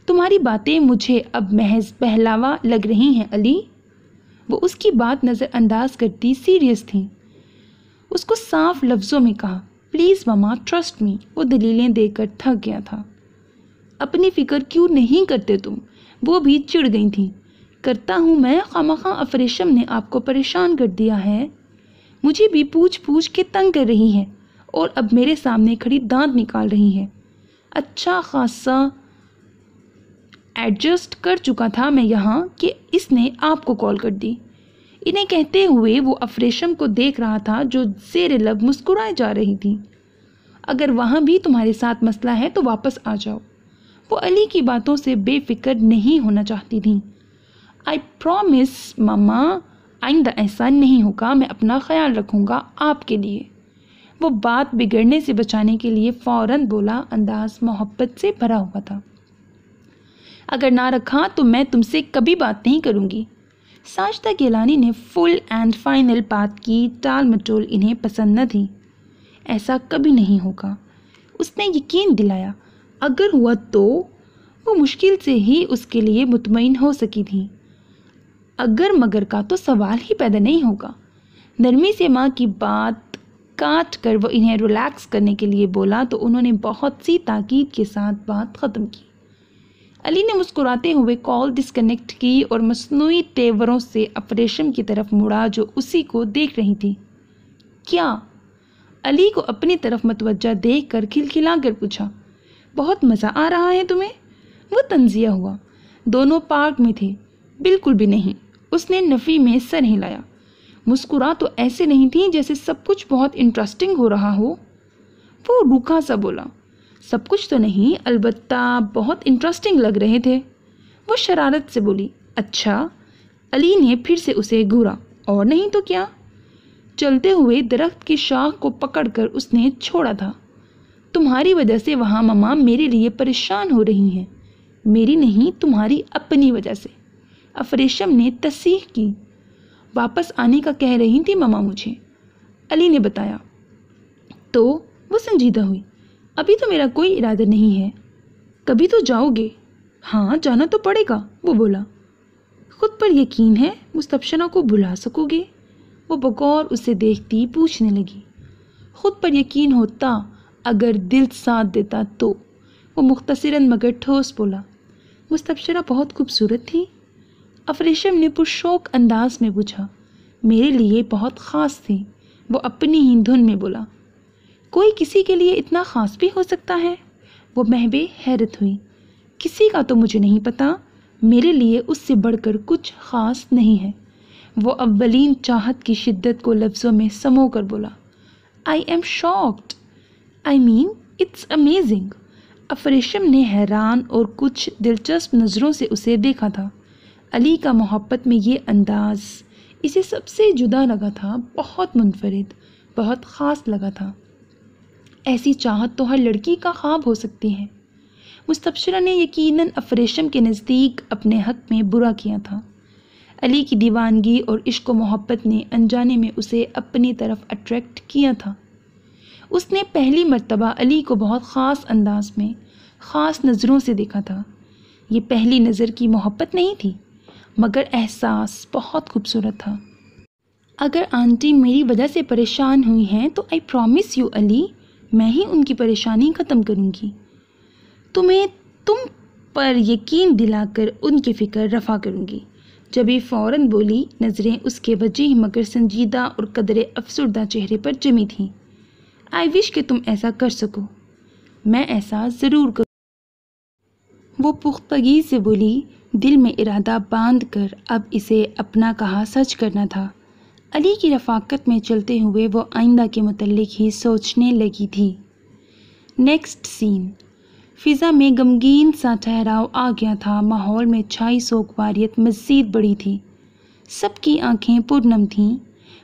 तुम्हारी बातें मुझे अब महज पहलावा लग रही हैं अली वो उसकी बात नज़रअंदाज करती सीरियस थी उसको साफ लफ्ज़ों में कहा प्लीज़ ममा ट्रस्ट मी वो दलीलें देकर थक गया था अपनी फ़िक्र क्यों नहीं करते तुम वो भी चिड़ गई थी करता हूँ मैं खामखा अफरेशम ने आपको परेशान कर दिया है मुझे भी पूछ पूछ के तंग कर रही है और अब मेरे सामने खड़ी दांत निकाल रही है अच्छा खासा एडजस्ट कर चुका था मैं यहाँ कि इसने आपको कॉल कर दी इन्हें कहते हुए वो अफ्रेशम को देख रहा था जो जेर लब मुस्कुराए जा रही थी अगर वहाँ भी तुम्हारे साथ मसला है तो वापस आ जाओ वो अली की बातों से बेफिक्र नहीं होना चाहती थी आई प्रोमिस मामा आइंदा ऐसा नहीं होगा मैं अपना ख्याल रखूँगा आपके लिए वो बात बिगड़ने से बचाने के लिए फ़ौरन बोला अंदाज मोहब्बत से भरा हुआ था अगर ना रखा तो मैं तुमसे कभी बात नहीं करूँगी साजदा गिलानी ने फुल एंड फाइनल बात की टाल मटोल इन्हें पसंद न थी ऐसा कभी नहीं होगा उसने यकीन दिलाया अगर हुआ तो वो मुश्किल से ही उसके लिए मुतमिन हो सकी थी अगर मगर का तो सवाल ही पैदा नहीं होगा नरमी से माँ की बात काट कर वो इन्हें रिलैक्स करने के लिए बोला तो उन्होंने बहुत सी ताकीद के साथ बात ख़त्म की अली ने मुस्कुराते हुए कॉल डिस्कनेक्ट की और मसनू तेवरों से अपरेशम की तरफ मुड़ा जो उसी को देख रही थी क्या अली को अपनी तरफ मतवजा देख कर खिलखिला कर पूछा बहुत मज़ा आ रहा है तुम्हें वो तंजिया हुआ दोनों पार्क में थे बिल्कुल भी नहीं उसने नफ़ी में सर हिलाया मुस्कुरा तो ऐसे नहीं थी जैसे सब कुछ बहुत इंटरेस्टिंग हो रहा हो वो रूखा सा बोला सब कुछ तो नहीं अलबत्ता बहुत इंटरेस्टिंग लग रहे थे वो शरारत से बोली अच्छा अली ने फिर से उसे घूरा और नहीं तो क्या चलते हुए दरख्त की शाख को पकड़कर उसने छोड़ा था तुम्हारी वजह से वहाँ ममा मेरे लिए परेशान हो रही हैं मेरी नहीं तुम्हारी अपनी वजह से अफरेशम ने तसीह की वापस आने का कह रही थी ममा मुझे अली ने बताया तो वो संजीदा हुई अभी तो मेरा कोई इरादा नहीं है कभी तो जाओगे हाँ जाना तो पड़ेगा वो बोला खुद पर यकीन है मुस्तबशना को बुला सकोगे वो बगौर उसे देखती पूछने लगी खुद पर यकीन होता अगर दिल साथ देता तो वो मुख्तरा मगर ठोस बोला मुस्तबशरा बहुत खूबसूरत थी अफरेशम ने पुरशोक अंदाज में पूछा मेरे लिए बहुत ख़ास थी वो अपनी ही धुन में बोला कोई किसी के लिए इतना ख़ास भी हो सकता है वो महबे हैरत हुई किसी का तो मुझे नहीं पता मेरे लिए उससे बढ़कर कुछ ख़ास नहीं है वो अव्वलीन चाहत की शिद्दत को लफ्ज़ों में समो कर बोला I am shocked I mean it's amazing अफरेशम ने हैरान और कुछ दिलचस्प नज़रों से उसे देखा था अली का मोहब्बत में ये अंदाज़ इसे सबसे जुदा लगा था बहुत मुनफरद बहुत ख़ास लगा था ऐसी चाहत तो हर लड़की का ख्वाब हो सकती है मुस्तबशरा ने यकीनन अफरेशम के नज़दीक अपने हक में बुरा किया था अली की दीवानगी और इश्क मोहब्बत ने अनजाने में उसे अपनी तरफ अट्रैक्ट किया था उसने पहली मर्तबा अली को बहुत ख़ास अंदाज में ख़ास नज़रों से देखा था ये पहली नज़र की मोहब्बत नहीं थी मगर एहसास बहुत खूबसूरत था अगर आंटी मेरी वजह से परेशान हुई हैं तो आई प्रॉमिस यू अली मैं ही उनकी परेशानी ख़त्म करूँगी तुम्हें तुम पर यकीन दिलाकर उनकी फ़िक्र रफा करूँगी ये फ़ौर बोली नज़रें उसके वजीह मगर संजीदा और कदर अफसरदा चेहरे पर जमी थीं आई विश कि तुम ऐसा कर सको मैं ऐसा ज़रूर करूँ वो पुख्तगी से बोली दिल में इरादा बांध कर अब इसे अपना कहा सच करना था अली की रफाकत में चलते हुए वो आइंदा के मतलब ही सोचने लगी थी नेक्स्ट सीन फिज़ा में गमगीन सा ठहराव आ गया था माहौल में छाई वारियत मज़ीद बड़ी थी सबकी आंखें पुरनम थीं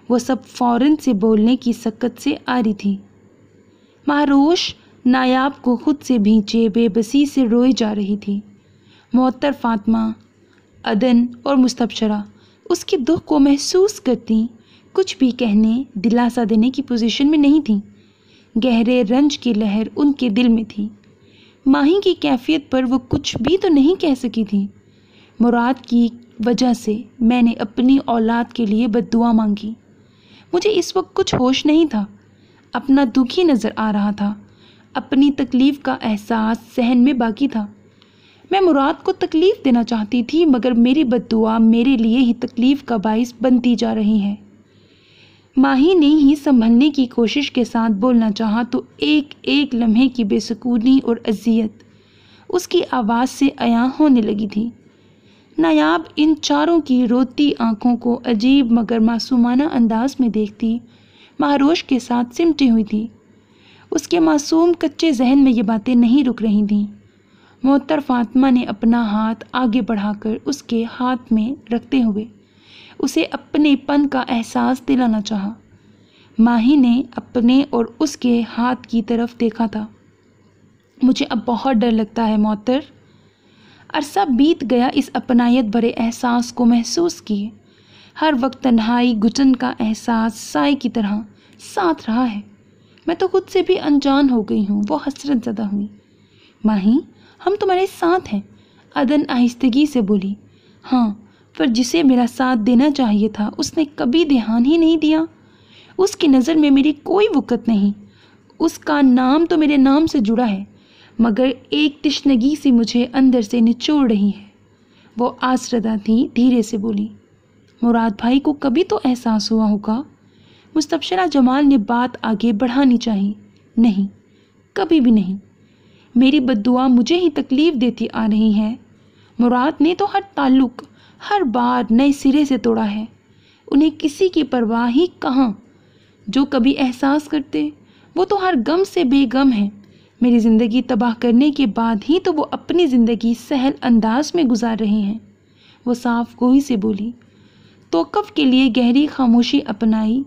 वो सब फ़ौरन से बोलने की सक्कत से आ रही थी महारोश नायाब को ख़ुद से भींचे बेबसी से रोए जा रही थी मोहतर फातमा अदन और मुस्तबशरा उसके दुख को महसूस करती कुछ भी कहने दिलासा देने की पोजीशन में नहीं थी गहरे रंज की लहर उनके दिल में थी माही की कैफियत पर वो कुछ भी तो नहीं कह सकी थी मुराद की वजह से मैंने अपनी औलाद के लिए बदुआ मांगी मुझे इस वक्त कुछ होश नहीं था अपना दुखी नज़र आ रहा था अपनी तकलीफ़ का एहसास सहन में बाकी था मैं मुराद को तकलीफ़ देना चाहती थी मगर मेरी बदुआ मेरे लिए ही तकलीफ़ का बाइस बनती जा रही है माही ने ही संभलने की कोशिश के साथ बोलना चाहा तो एक एक लम्हे की बेसकूनी और अजियत उसकी आवाज़ से अया होने लगी थी नायाब इन चारों की रोती आंखों को अजीब मगर मासूमाना अंदाज में देखती महारोश के साथ सिमटी हुई थी उसके मासूम कच्चे जहन में ये बातें नहीं रुक रही थीं मोहतर फातमा ने अपना हाथ आगे बढ़ाकर उसके हाथ में रखते हुए उसे अपनेपन का एहसास दिलाना चाहा माही ने अपने और उसके हाथ की तरफ देखा था मुझे अब बहुत डर लगता है मोतर अरसा बीत गया इस अपनायत भरे एहसास को महसूस किए हर वक्त तन्हाई घुटन का एहसास साय की तरह साथ रहा है मैं तो खुद से भी अनजान हो गई हूँ वो हसरत ज़दा हुई माही हम तुम्हारे साथ हैं अदन आहिस्तगी से बोली हाँ पर जिसे मेरा साथ देना चाहिए था उसने कभी ध्यान ही नहीं दिया उसकी नज़र में मेरी कोई वक़्त नहीं उसका नाम तो मेरे नाम से जुड़ा है मगर एक तिश्नगी सी मुझे अंदर से निचोड़ रही है वो आसरदा थी धीरे से बोली मुराद भाई को कभी तो एहसास हुआ होगा मुस्तबशरा जमाल ने बात आगे बढ़ानी चाहिए नहीं कभी भी नहीं मेरी बदुआ मुझे ही तकलीफ़ देती आ रही है मुराद ने तो हर ताल्लुक़ हर बार नए सिरे से तोड़ा है उन्हें किसी की परवाह ही कहाँ जो कभी एहसास करते वो तो हर गम से बेगम है मेरी ज़िंदगी तबाह करने के बाद ही तो वो अपनी ज़िंदगी सहल अंदाज में गुजार रहे हैं वो साफ गोई से बोली तोकफ़ के लिए गहरी खामोशी अपनाई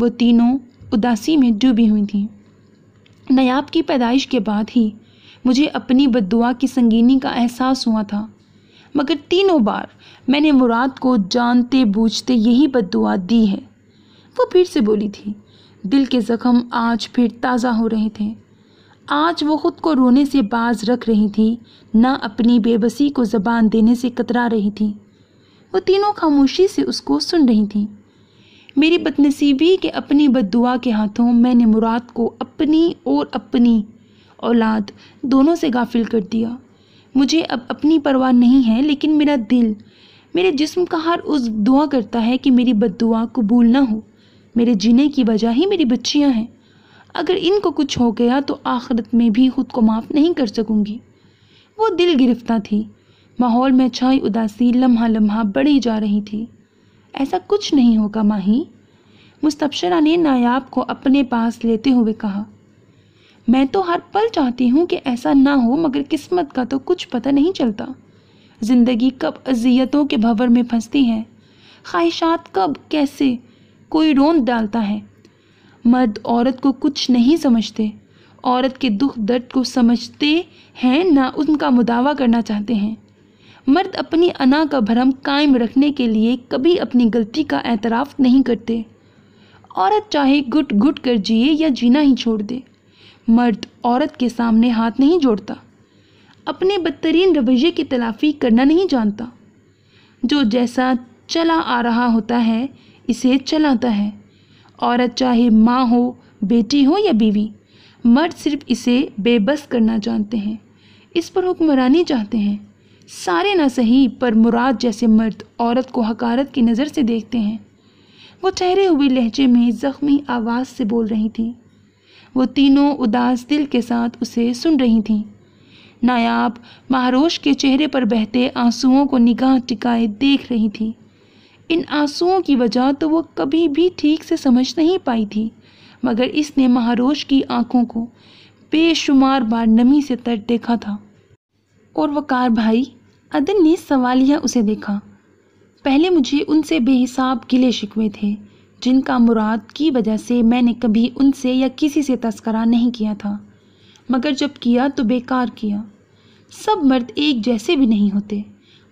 वो तीनों उदासी में डूबी हुई थीं नयाब की पैदाइश के बाद ही मुझे अपनी बदुआ की संगीनी का एहसास हुआ था मगर तीनों बार मैंने मुराद को जानते बूझते यही बददुआ दी है वो फिर से बोली थी दिल के ज़ख्म आज फिर ताज़ा हो रहे थे आज वो ख़ुद को रोने से बाज रख रही थी न अपनी बेबसी को ज़बान देने से कतरा रही थी वो तीनों खामोशी से उसको सुन रही थी मेरी बदनसीबी के अपनी बददुआ के हाथों मैंने मुराद को अपनी और अपनी औलाद दोनों से गाफिल कर दिया मुझे अब अपनी परवाह नहीं है लेकिन मेरा दिल मेरे जिस्म का हार उस दुआ करता है कि मेरी बददुआ कबूल ना हो मेरे जीने की वजह ही मेरी बच्चियाँ हैं अगर इनको कुछ हो गया तो आखिरत में भी खुद को माफ़ नहीं कर सकूँगी वो दिल गिरफ्ता थी माहौल में छाई उदासी लम्हा लम्हा बढ़ी जा रही थी ऐसा कुछ नहीं होगा माही मुस्तबशरा ने नायाब को अपने पास लेते हुए कहा मैं तो हर पल चाहती हूँ कि ऐसा ना हो मगर किस्मत का तो कुछ पता नहीं चलता ज़िंदगी कब अजियतों के भंवर में फंसती है ख्वाहिशात कब कैसे कोई रोंद डालता है मर्द औरत को कुछ नहीं समझते औरत के दुख दर्द को समझते हैं ना उनका मुदावा करना चाहते हैं मर्द अपनी अना का भरम कायम रखने के लिए कभी अपनी गलती का एतराफ़ नहीं करते औरत चाहे घुट घुट कर जिए या जीना ही छोड़ दे मर्द औरत के सामने हाथ नहीं जोड़ता अपने बदतरीन रवैये की तलाफ़ी करना नहीं जानता जो जैसा चला आ रहा होता है इसे चलाता है औरत चाहे माँ हो बेटी हो या बीवी मर्द सिर्फ इसे बेबस करना जानते हैं इस पर हुक्मरानी चाहते हैं सारे ना सही पर मुराद जैसे मर्द औरत को हकारत की नज़र से देखते हैं वो ठहरे हुए लहजे में ज़ख्मी आवाज़ से बोल रही थी वो तीनों उदास दिल के साथ उसे सुन रही थीं नायाब महारोश के चेहरे पर बहते आंसुओं को निगाह टिकाए देख रही थी इन आंसुओं की वजह तो वो कभी भी ठीक से समझ नहीं पाई थी मगर इसने महारोश की आंखों को बेशुमार बार नमी से तर देखा था और वकार भाई अदन ने सवालिया उसे देखा पहले मुझे उनसे बेहिसाब गिले शिकवे थे जिनका मुराद की वजह से मैंने कभी उनसे या किसी से तस्करा नहीं किया था मगर जब किया तो बेकार किया सब मर्द एक जैसे भी नहीं होते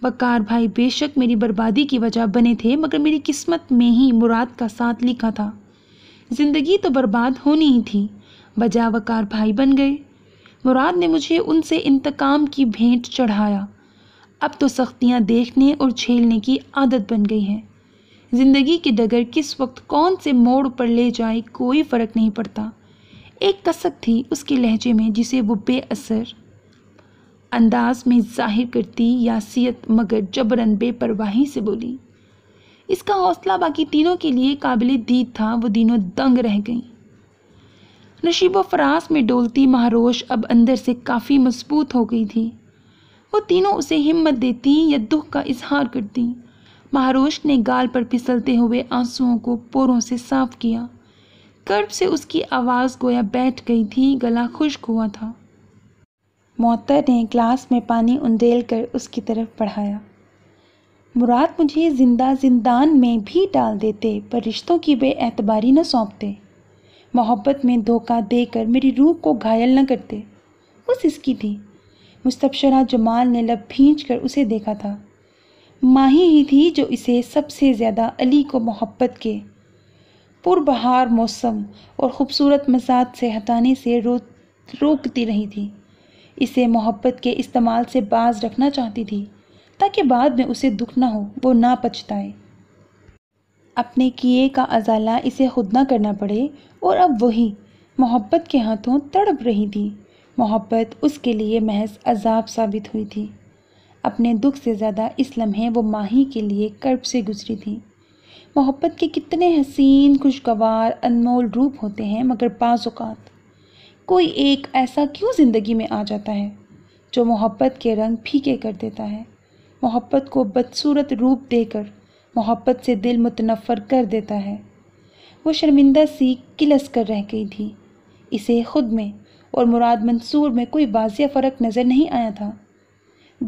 वकार भाई बेशक मेरी बर्बादी की वजह बने थे मगर मेरी किस्मत में ही मुराद का साथ लिखा था ज़िंदगी तो बर्बाद होनी ही थी वजह वकार भाई बन गए मुराद ने मुझे उनसे इंतकाम की भेंट चढ़ाया अब तो सख्तियाँ देखने और झेलने की आदत बन गई हैं ज़िंदगी की डगर किस वक्त कौन से मोड़ पर ले जाए कोई फ़र्क नहीं पड़ता एक कसक थी उसके लहजे में जिसे वो बेअसर अंदाज में जाहिर करती यासियत मगर जबरन बेपरवाही से बोली इसका हौसला बाकी तीनों के लिए काबिल दीद था वो तीनों दंग रह गईं नशीब व में डोलती महारोश अब अंदर से काफ़ी मजबूत हो गई थी वो तीनों उसे हिम्मत देती या दुख का इजहार करती महारोश ने गाल पर फिसलते हुए आंसुओं को पोरों से साफ किया कर्ब से उसकी आवाज़ गोया बैठ गई थी गला खुश्क हुआ था मोतर ने ग्लास में पानी उंदेल कर उसकी तरफ बढ़ाया मुराद मुझे जिंदा जिंदान में भी डाल देते पर रिश्तों की बेएतबारी न सौंपते मोहब्बत में धोखा देकर मेरी रूह को घायल न करते उस इसकी थी मुस्तबशरा जमाल ने लब भींच कर उसे देखा था माही ही थी जो इसे सबसे ज़्यादा अली को मोहब्बत के पुरबहार मौसम और ख़ूबसूरत मजाद से हटाने से रो रोकती रही थी इसे मोहब्बत के इस्तेमाल से बाज रखना चाहती थी ताकि बाद में उसे दुख ना हो वो ना पछताए अपने किए का अजाला इसे खुद ना करना पड़े और अब वही मोहब्बत के हाथों तड़प रही थी मोहब्बत उसके लिए महज अजाब साबित हुई थी अपने दुख से ज़्यादा इस लम्हे वो माही के लिए कर्ब से गुजरी थी मोहब्बत के कितने हसीन खुशगवार अनमोल रूप होते हैं मगर बाज़ात कोई एक ऐसा क्यों ज़िंदगी में आ जाता है जो मोहब्बत के रंग फीके कर देता है मोहब्बत को बदसूरत रूप देकर मोहब्बत से दिल मुतनफ़र कर देता है वो शर्मिंदा सी किलस कर रह गई थी इसे खुद में और मुराद मंसूर में कोई वाजिया फ़र्क नज़र नहीं आया था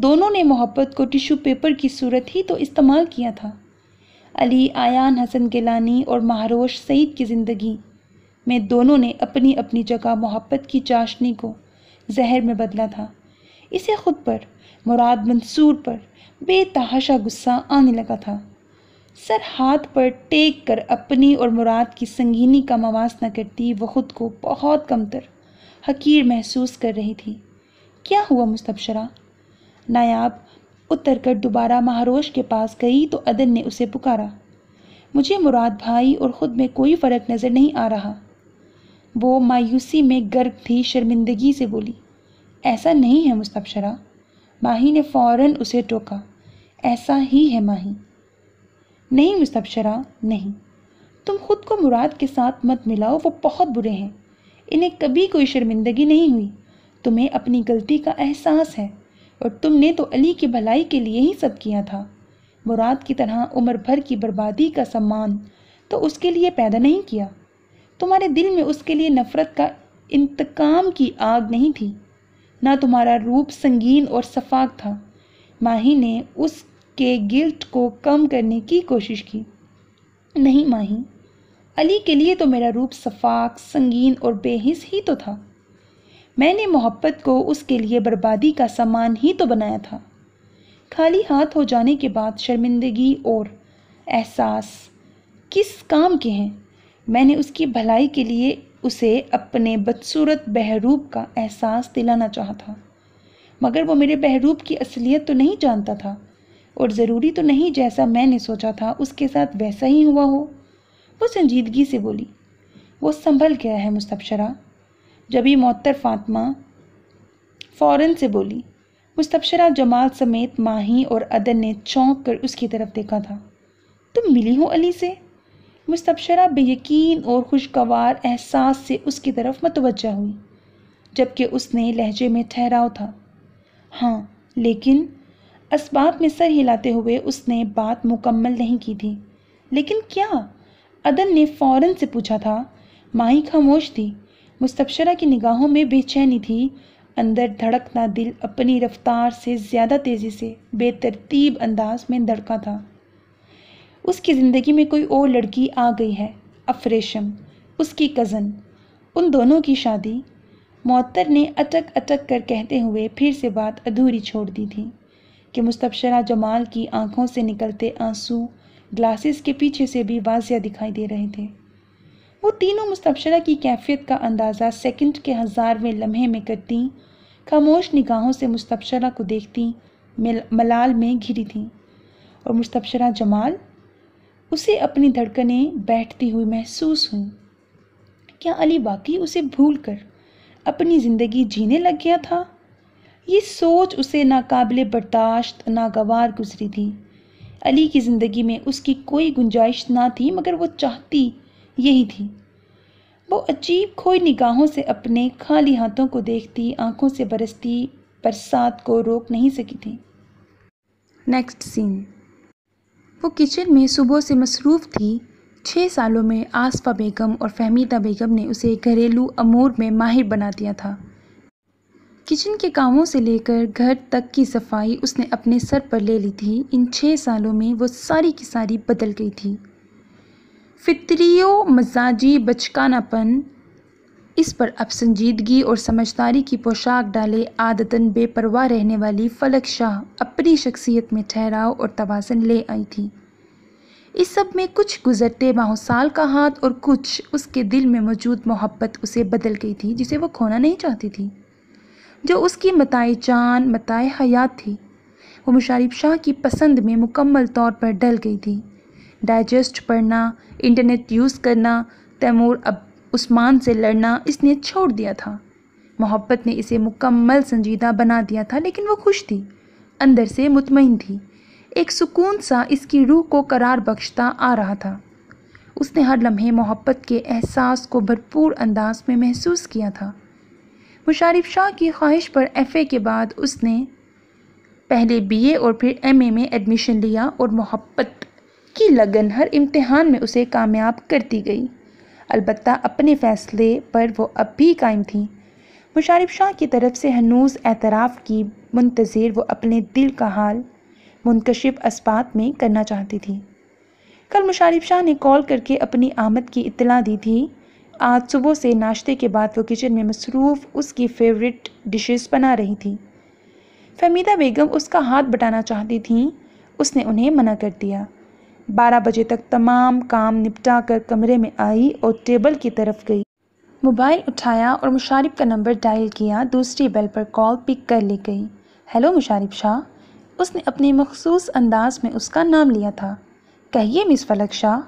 दोनों ने मोहब्बत को टिशू पेपर की सूरत ही तो इस्तेमाल किया था अली आयान हसन गिलानी और महारोश सईद की ज़िंदगी में दोनों ने अपनी अपनी जगह मोहब्बत की चाशनी को जहर में बदला था इसे खुद पर मुराद मंसूर पर बेतहाशा गुस्सा आने लगा था सर हाथ पर टेक कर अपनी और मुराद की संगीनी का मवासना करती वह खुद को बहुत कमतर हकीर महसूस कर रही थी क्या हुआ मुस्तबशरा नायाब उतरकर दोबारा महारोश के पास गई तो अदन ने उसे पुकारा मुझे मुराद भाई और ख़ुद में कोई फ़र्क नज़र नहीं आ रहा वो मायूसी में गर्क थी शर्मिंदगी से बोली ऐसा नहीं है मुस्तबशरा माही ने फ़ौरन उसे टोका ऐसा ही है माही नहीं मुस्तबशरा नहीं तुम खुद को मुराद के साथ मत मिलाओ वो बहुत बुरे हैं इन्हें कभी कोई शर्मिंदगी नहीं हुई तुम्हें अपनी गलती का एहसास है और तुमने तो अली की भलाई के लिए ही सब किया था मुराद की तरह उम्र भर की बर्बादी का सम्मान तो उसके लिए पैदा नहीं किया तुम्हारे दिल में उसके लिए नफ़रत का इंतकाम की आग नहीं थी ना तुम्हारा रूप संगीन और शफाक था माही ने उसके गिल्ट को कम करने की कोशिश की नहीं माही अली के लिए तो मेरा रूप शफाक संगीन और बेहिस ही तो था मैंने मोहब्बत को उसके लिए बर्बादी का सामान ही तो बनाया था खाली हाथ हो जाने के बाद शर्मिंदगी और एहसास किस काम के हैं मैंने उसकी भलाई के लिए उसे अपने बदसूरत बहरूप का एहसास दिलाना चाहा था मगर वो मेरे बहरूप की असलियत तो नहीं जानता था और ज़रूरी तो नहीं जैसा मैंने सोचा था उसके साथ वैसा ही हुआ हो वो संजीदगी से बोली वो संभल गया है मुस्तबशरा जब ही मोहतर फातमा फ़ौरन से बोली मुस्तबशरा जमाल समेत माही और अदन ने चौंक कर उसकी तरफ देखा था तुम मिली हो अली से मुस्तबशरा बेयकीन और खुशगवार एहसास से उसकी तरफ मतवजा हुई जबकि उसने लहजे में ठहराव था हाँ लेकिन इस्बात में सर हिलाते हुए उसने बात मुकम्मल नहीं की थी लेकिन क्या अदन ने फ़ौरन से पूछा था माही खामोश थी मुस्तबशरा की निगाहों में बेचैनी थी अंदर धड़कना दिल अपनी रफ्तार से ज़्यादा तेज़ी से बेतरतीब अंदाज में धड़का था उसकी ज़िंदगी में कोई और लड़की आ गई है अफ्रेशम उसकी कज़न उन दोनों की शादी मोतर ने अटक अटक कर कहते हुए फिर से बात अधूरी छोड़ दी थी कि मुस्तबशरा जमाल की आंखों से निकलते आंसू ग्लासेस के पीछे से भी वाजिया दिखाई दे रहे थे वो तीनों मुस्तबशरा की कैफियत का अंदाज़ा सेकंड के हज़ारवें लम्हे में करती खामोश निगाहों से मुस्तबशरा को देखती मलाल में घिरी थी और मुस्तबशरा जमाल उसे अपनी धड़कनें बैठती हुई महसूस हुई क्या अली बाकी उसे भूल कर अपनी ज़िंदगी जीने लग गया था ये सोच उसे नाकबिल बर्दाश्त नागवार गुजरी थी अली की ज़िंदगी में उसकी कोई गुंजाइश ना थी मगर वो चाहती यही थी वो अजीब खोई निगाहों से अपने खाली हाथों को देखती आंखों से बरसती बरसात को रोक नहीं सकी थी नेक्स्ट सीन वो किचन में सुबह से मसरूफ़ थी छः सालों में आसफा बेगम और फहमीदा बेगम ने उसे घरेलू अमूर में माहिर बना दिया था किचन के कामों से लेकर घर तक की सफाई उसने अपने सर पर ले ली थी इन छः सालों में वो सारी की सारी बदल गई थी फितरीयो मजाजी बचकानापन इस पर अब संजीदगी और समझदारी की पोशाक डाले आदतन बेपरवाह रहने वाली फलक शाह अपनी शख्सियत में ठहराव और तोज़न ले आई थी इस सब में कुछ गुजरते माह साल का हाथ और कुछ उसके दिल में मौजूद मोहब्बत उसे बदल गई थी जिसे वो खोना नहीं चाहती थी जो उसकी मताए जान मताए हयात थी वो मुशारिफ शाह की पसंद में मुकम्मल तौर पर डल गई थी डाइजेस्ट पढ़ना इंटरनेट यूज़ करना तैमूर अब उस्मान से लड़ना इसने छोड़ दिया था मोहब्बत ने इसे मुकम्मल संजीदा बना दिया था लेकिन वो खुश थी अंदर से मुतमिन थी एक सुकून सा इसकी रूह को करार बख्शता आ रहा था उसने हर लम्हे मोहब्बत के एहसास को भरपूर अंदाज में महसूस किया था मुशारफ शाह की ख्वाहिश पर एफ़ के बाद उसने पहले बीए और फिर एमए में एडमिशन लिया और मोहब्बत की लगन हर इम्तहान में उसे कामयाब करती गई अलबत् अपने फ़ैसले पर वो अब भी कायम थी मुशारफ शाह की तरफ से हनूज एतराफ़ की मुंतज़र वो अपने दिल का हाल मुनकशिफ इस्बात में करना चाहती थी कल मुशारफ शाह ने कॉल करके अपनी आमद की इतला दी थी आज सुबह से नाश्ते के बाद वो किचन में मसरूफ़ उसकी फेवरेट डिशेस बना रही थी फहमीदा बेगम उसका हाथ बटाना चाहती थी उसने उन्हें मना कर दिया बारह बजे तक तमाम काम निपटा कर कमरे में आई और टेबल की तरफ गई मोबाइल उठाया और मुशारफ़ का नंबर डायल किया दूसरी बेल पर कॉल पिक कर ली गई हेलो मुशारफ़ शाह उसने अपने मखसूस अंदाज में उसका नाम लिया था कहिए मिस फलक शाह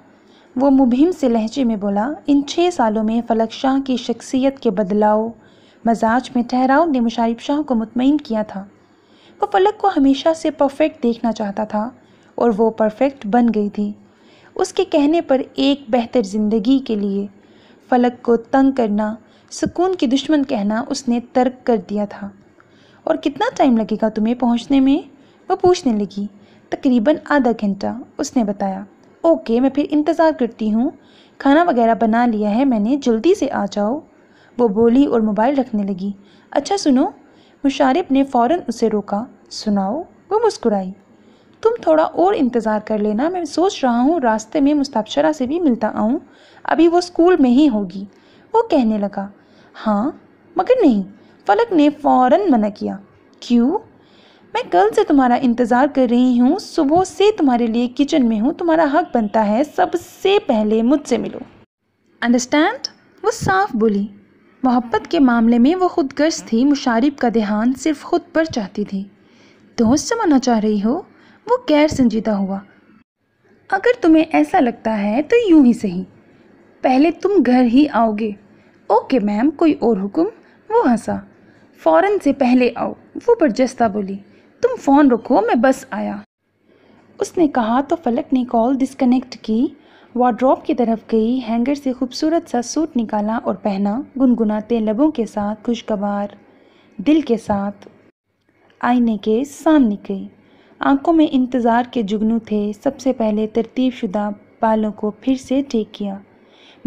वो मुबिम से लहजे में बोला इन छः सालों में फलक शाह की शख्सियत के बदलाव मजाज में ठहराव ने मुशारिब शाह को मुतमिन किया था वो फलक को हमेशा से परफेक्ट देखना चाहता था और वो परफेक्ट बन गई थी उसके कहने पर एक बेहतर ज़िंदगी के लिए फलक को तंग करना सुकून की दुश्मन कहना उसने तर्क कर दिया था और कितना टाइम लगेगा तुम्हें पहुंचने में वो पूछने लगी तकरीबन आधा घंटा उसने बताया ओके मैं फिर इंतज़ार करती हूँ खाना वगैरह बना लिया है मैंने जल्दी से आ जाओ वो बोली और मोबाइल रखने लगी अच्छा सुनो मुशारिफ ने फ़ौर उसे रोका सुनाओ वो मुस्कुराई तुम थोड़ा और इंतज़ार कर लेना मैं सोच रहा हूँ रास्ते में मुस्ताबशरा से भी मिलता आऊँ अभी वो स्कूल में ही होगी वो कहने लगा हाँ मगर नहीं फलक ने फ़ौर मना किया क्यों मैं कल से तुम्हारा इंतज़ार कर रही हूँ सुबह से तुम्हारे लिए किचन में हूँ तुम्हारा हक बनता है सबसे पहले मुझसे मिलो अंडरस्टैंड वो साफ बोली मोहब्बत के मामले में वो खुद गर्ज थी मुशारिब का ध्यान सिर्फ खुद पर चाहती थी दोस्त से मना चाह रही हो वो गैर संजीदा हुआ अगर तुम्हें ऐसा लगता है तो यूं ही सही पहले तुम घर ही आओगे ओके मैम कोई और हुक्म वो हंसा फ़ौरन से पहले आओ वो बर्जस्ता बोली तुम फ़ोन रखो मैं बस आया उसने कहा तो फलक ने कॉल डिस्कनेक्ट की वार्ड्रॉप की तरफ गई हैंगर से खूबसूरत सा सूट निकाला और पहना गुनगुनाते लबों के साथ खुशगवार दिल के साथ आईने के सामने गई आंखों में इंतज़ार के जुगनू थे सबसे पहले तरतीब शुदा बालों को फिर से ठीक किया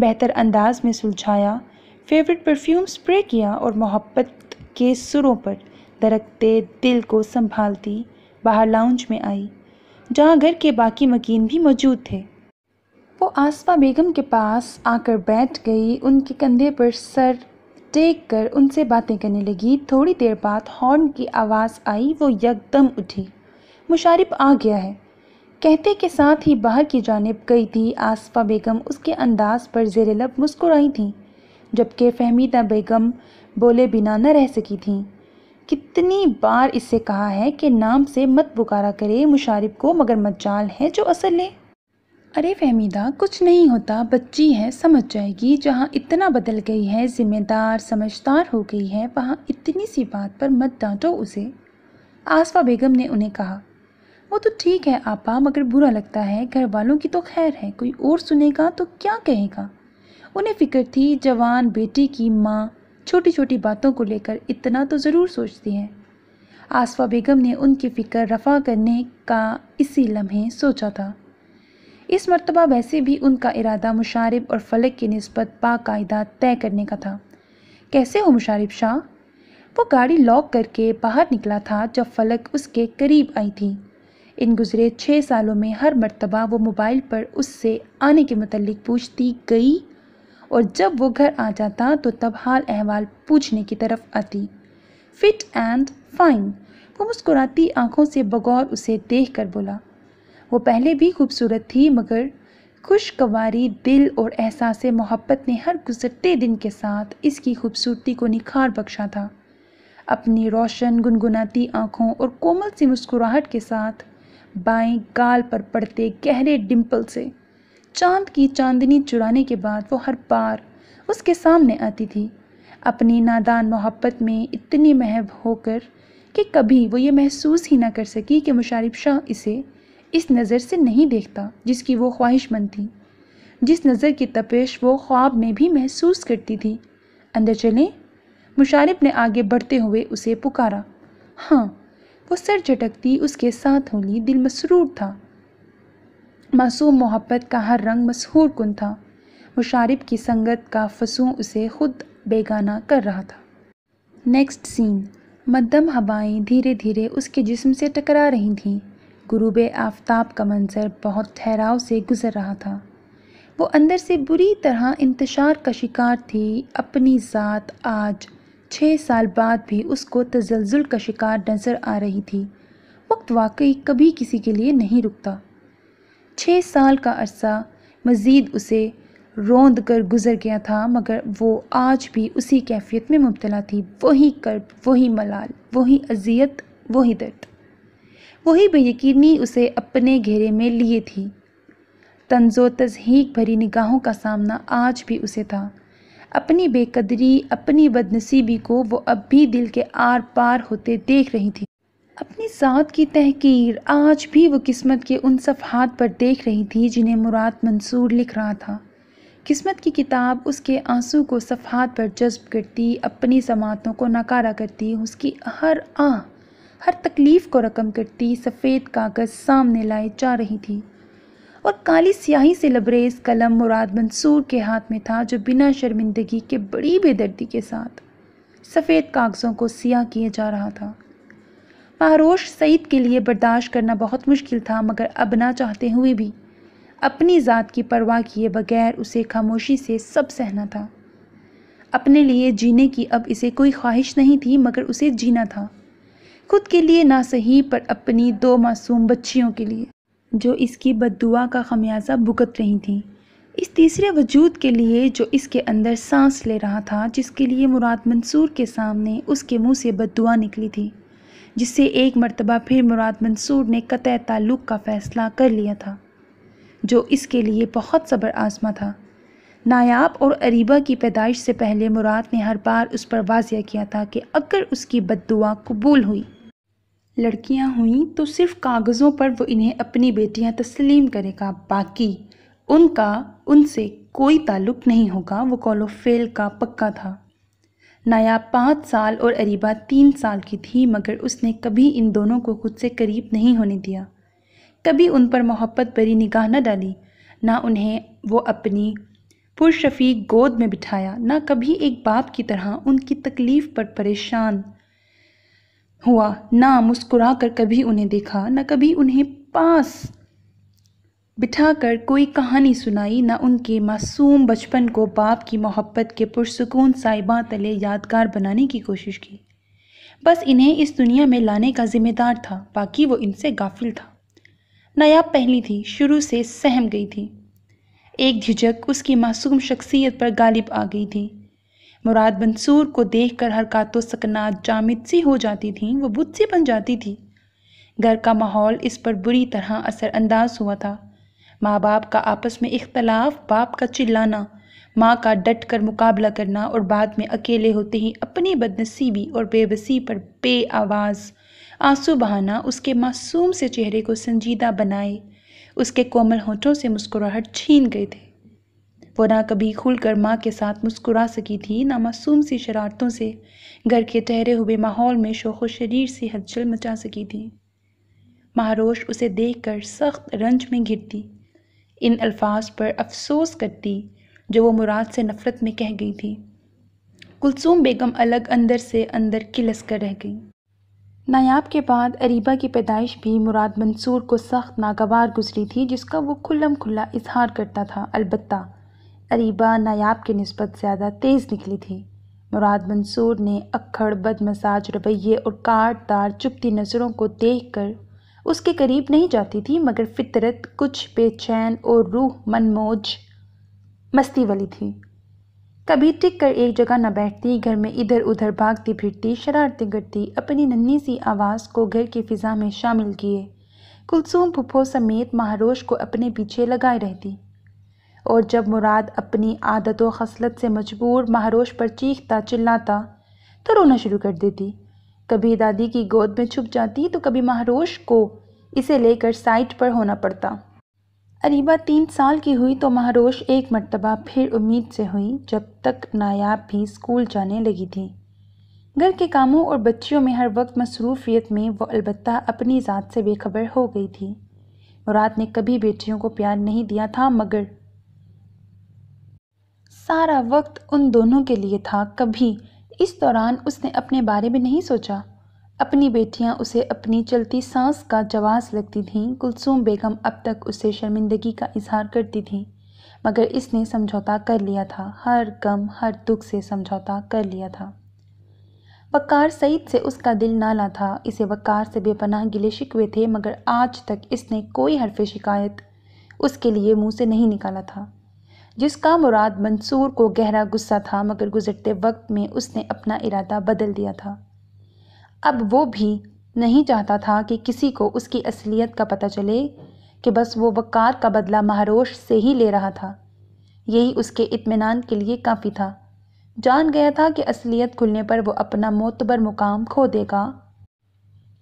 बेहतर अंदाज में सुलझाया फेवरेट परफ्यूम स्प्रे किया और मोहब्बत के सुरों पर दरकते दिल को संभालती बाहर लाउंज में आई जहाँ घर के बाकी मकीन भी मौजूद थे वो आसपा बेगम के पास आकर बैठ गई उनके कंधे पर सर टेक कर उनसे बातें करने लगी थोड़ी देर बाद हॉर्न की आवाज़ आई वो यकदम उठी मुशारिब आ गया है कहते के साथ ही बाहर की जानब गई थी आसफ़ा बेगम उसके अंदाज पर जेर लब मुस्कुराई थी जबकि फहमीदा बेगम बोले बिना न रह सकी थी कितनी बार इससे कहा है कि नाम से मत पुकारा करे मुशारिब को मगर मजाल है जो असल है अरे फहमीदा कुछ नहीं होता बच्ची है समझ जाएगी जहाँ इतना बदल गई है ज़िम्मेदार समझदार हो गई है वहाँ इतनी सी बात पर मत डांटो उसे आसफ़ा बेगम ने उन्हें कहा वो तो ठीक है आपा मगर बुरा लगता है घर वालों की तो खैर है कोई और सुनेगा तो क्या कहेगा उन्हें फिक्र थी जवान बेटी की माँ छोटी छोटी बातों को लेकर इतना तो ज़रूर सोचती है आसफा बेगम ने उनकी फ़िक्र रफ़ा करने का इसी लम्हे सोचा था इस मरतबा वैसे भी उनका इरादा मुशारब और फलक की नस्बत बायदा तय करने का था कैसे हो मुशारब शाह वो गाड़ी लॉक करके बाहर निकला था जब फलक उसके करीब आई थी इन गुज़रे छः सालों में हर मरतबा वो मोबाइल पर उससे आने के मतलब पूछती गई और जब वो घर आ जाता तो तब हाल अहवाल पूछने की तरफ आती फिट एंड फाइन वो मुस्कुराती आंखों से बगौर उसे देख कर बोला वो पहले भी खूबसूरत थी मगर खुशगवारी दिल और एहसास मोहब्बत ने हर गुजरते दिन के साथ इसकी खूबसूरती को निखार बख्शा था अपनी रोशन गुनगुनाती आँखों और कोमल सी मुस्कुराहट के साथ बाएं गाल पर पड़ते गहरे डिम्पल से चांद की चांदनी चुराने के बाद वो हर बार उसके सामने आती थी अपनी नादान मोहब्बत में इतनी महब होकर कि कभी वो ये महसूस ही ना कर सकी कि मुशारिफ शाह इसे इस नज़र से नहीं देखता जिसकी वो ख्वाहिशमंद थी जिस नज़र की तपेश वो ख्वाब में भी महसूस करती थी अंदर चलें मुशारिफ ने आगे बढ़ते हुए उसे पुकारा हाँ वो सर झटकती उसके साथ होली दिल मसरूर था मासूम मोहब्बत का हर रंग मसहूर कन था मुशारब की संगत का फसू उसे खुद बेगाना कर रहा था नेक्स्ट सीन मद्दम हवाएं धीरे धीरे उसके जिस्म से टकरा रही थीं गुरूब आफ्ताब का मंजर बहुत ठहराव से गुज़र रहा था वो अंदर से बुरी तरह इंतशार का शिकार थी अपनी ज़ात आज छः साल बाद भी उसको तजलजुल का शिकार नज़र आ रही थी वक्त वाकई कभी किसी के लिए नहीं रुकता छः साल का अरसा मज़ीद उसे रोंद कर गुज़र गया था मगर वो आज भी उसी कैफियत में मुबतला थी वही कर्ब वही मलाल वही अजियत वही दर्द वही बेयकीनी उसे अपने घेरे में लिए थी तंजो तजहीक भरी निगाहों का सामना आज भी उसे था अपनी बेकदरी अपनी बदनसीबी को वो अब भी दिल के आर पार होते देख रही थी अपनी साथ की तहकीर आज भी वो किस्मत के उन सफ़हात पर देख रही थी जिन्हें मुराद मंसूर लिख रहा था किस्मत की किताब उसके आंसू को सफ़हात पर जज्ब करती अपनी समातों को नकारा करती उसकी हर आह हर तकलीफ़ को रकम करती सफ़ेद कागज़ सामने लाए जा रही थी और काली स्याही से लबरेज कलम मुराद मंसूर के हाथ में था जो बिना शर्मिंदगी के बड़ी बेदर्दी के साथ सफ़ेद कागज़ों को सियाह किए जा रहा था महारोश सईद के लिए बर्दाश्त करना बहुत मुश्किल था मगर अब ना चाहते हुए भी अपनी ज़ात की परवाह किए बगैर उसे खामोशी से सब सहना था अपने लिए जीने की अब इसे कोई ख्वाहिश नहीं थी मगर उसे जीना था खुद के लिए ना सही पर अपनी दो मासूम बच्चियों के लिए जो इसकी बददुआ का खमियाजा भुगत रही थी इस तीसरे वजूद के लिए जो इसके अंदर सांस ले रहा था जिसके लिए मुराद मंसूर के सामने उसके मुंह से बददुआ निकली थी जिससे एक मर्तबा फिर मुराद मंसूर ने कतः ताल्लुक़ का फ़ैसला कर लिया था जो इसके लिए बहुत सब्र आजमा था नायाब और अरीबा की पैदाइश से पहले मुराद ने हर बार उस पर वाजिया किया था कि अगर उसकी बददुआ कबूल हुई लड़कियां हुईं तो सिर्फ कागज़ों पर वो इन्हें अपनी बेटियां तस्लीम करेगा बाकी उनका उनसे कोई ताल्लुक नहीं होगा वो कॉलो फेल का पक्का था नायाब पाँच साल और अरीबा तीन साल की थी मगर उसने कभी इन दोनों को खुद से करीब नहीं होने दिया कभी उन पर मोहब्बत भरी निगाह न डाली ना उन्हें वो अपनी पुरशफी गोद में बिठाया ना कभी एक बाप की तरह उनकी तकलीफ़ पर परेशान हुआ ना मुस्कुरा कर कभी उन्हें देखा न कभी उन्हें पास बिठाकर कोई कहानी सुनाई ना उनके मासूम बचपन को बाप की मोहब्बत के पुरसकून साइबा तले यादगार बनाने की कोशिश की बस इन्हें इस दुनिया में लाने का जिम्मेदार था बाकी वो इनसे गाफिल था नायाब पहली थी शुरू से सहम गई थी एक झिझक उसकी मासूम शख्सियत पर गालिब आ गई थी मुराद मंसूर को देख देखकर हरकतों सकनात जामिद सी हो जाती थीं वो बुद्ध सी बन जाती थी घर का माहौल इस पर बुरी तरह असरअंदाज हुआ था माँ बाप का आपस में इख्तलाफ बाप का चिल्लाना माँ का डट कर मुकाबला करना और बाद में अकेले होते ही अपनी बदनसीबी और बेबसी पर बे आवाज़ आंसू बहाना उसके मासूम से चेहरे को संजीदा बनाए उसके कोमल होठों से मुस्कुराहट छीन गए थे वो ना कभी खुलकर माँ के साथ मुस्कुरा सकी थी ना मासूम सी शरारतों से घर के ठहरे हुए माहौल में शोख शरीर से हलचल मचा सकी थी महारोश उसे देखकर सख्त रंज में घिरती इन अल्फाज पर अफसोस करती जो वो मुराद से नफ़रत में कह गई थी कुलसूम बेगम अलग अंदर से अंदर किलस कर रह गई नायाब के बाद अरीबा की पैदाइश भी मुराद मंसूर को सख्त नागवार गुजरी थी जिसका वो खुल्लम खुल्ला इजहार करता था अलबत्ता अरीबा नायाब के नस्बत ज़्यादा तेज़ निकली थी मुराद मंसूर ने अक्खड़ बदमसाज रवैये और काटदार चुपती नज़रों को देख कर उसके करीब नहीं जाती थी मगर फितरत कुछ बेचैन और रूह मनमोज मस्ती वाली थी कभी टिक कर एक जगह न बैठती घर में इधर उधर भागती फिरती शरारतें करती अपनी नन्ही सी आवाज़ को घर की फ़िज़ा में शामिल किए कुलसूम फुफो समेत महारोश को अपने पीछे लगाए रहती और जब मुराद अपनी आदत व खसलत से मजबूर महरोश पर चीखता चिल्लाता तो रोना शुरू कर देती कभी दादी की गोद में छुप जाती तो कभी महरोश को इसे लेकर साइट पर होना पड़ता अरीबा तीन साल की हुई तो महरोश एक मरतबा फिर उम्मीद से हुई जब तक नायाब भी स्कूल जाने लगी थी घर के कामों और बच्चियों में हर वक्त मसरूफियत में वो अलबत्ता अपनी ज़ात से बेखबर हो गई थी मुराद ने कभी बेटियों को प्यार नहीं दिया था मगर सारा वक्त उन दोनों के लिए था कभी इस दौरान उसने अपने बारे में नहीं सोचा अपनी बेटियां उसे अपनी चलती सांस का जवाब लगती थीं कुलसूम बेगम अब तक उससे शर्मिंदगी का इजहार करती थीं मगर इसने समझौता कर लिया था हर गम हर दुख से समझौता कर लिया था वक़ार सईद से उसका दिल नाला था इसे वक़ार से बेपनाह गिले शिकवे थे मगर आज तक इसने कोई हरफ शिकायत उसके लिए मुंह से नहीं निकाला था जिसका मुराद मंसूर को गहरा गुस्सा था मगर गुजरते वक्त में उसने अपना इरादा बदल दिया था अब वो भी नहीं चाहता था कि किसी को उसकी असलियत का पता चले कि बस वो वक़ार का बदला महारोश से ही ले रहा था यही उसके इत्मीनान के लिए काफ़ी था जान गया था कि असलियत खुलने पर वो अपना मोतबर मुकाम खो देगा